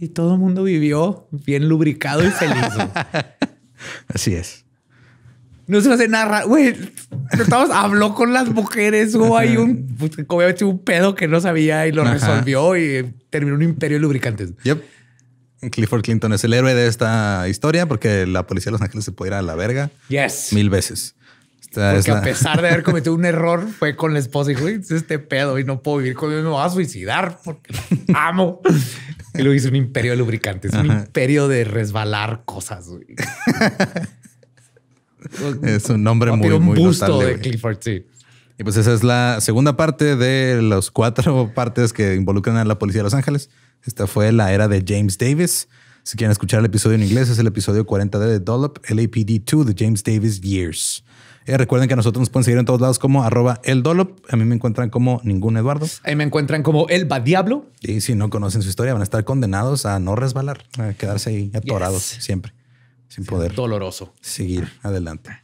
[SPEAKER 2] Y todo el mundo vivió bien lubricado y feliz. [laughs] así es. No se hace nada Güey, estamos, habló con las mujeres. Hubo hay un, pues, un pedo que no sabía y lo resolvió y eh, terminó un imperio de lubricantes.
[SPEAKER 1] Yep. Clifford Clinton es el héroe de esta historia porque la policía de Los Ángeles se puede ir a la verga. Mil veces. porque a pesar
[SPEAKER 2] de haber [laughs] cometido un error, fue con la esposa y güey, este pedo y no puedo vivir con él, me voy a suicidar porque amo. y luego hizo un imperio de lubricantes, un imperio de resbalar cosas. [laughs] [laughs] es un nombre ah, muy, un muy busto de Clifford, Y
[SPEAKER 1] pues esa es la segunda parte de las cuatro [laughs] partes que involucran a la policía de Los Ángeles. Esta fue la era de James Davis. Si quieren escuchar el episodio en inglés, es el episodio 40 de The Dollop, LAPD 2, The James Davis Years. Eh, recuerden que a nosotros nos pueden seguir en todos lados como arroba el Dollop. A mí me encuentran como ningún Eduardo.
[SPEAKER 2] Ahí me encuentran como el Diablo.
[SPEAKER 1] Y si no conocen su historia, van a estar condenados a no resbalar, a quedarse ahí atorados siempre sin poder doloroso seguir adelante.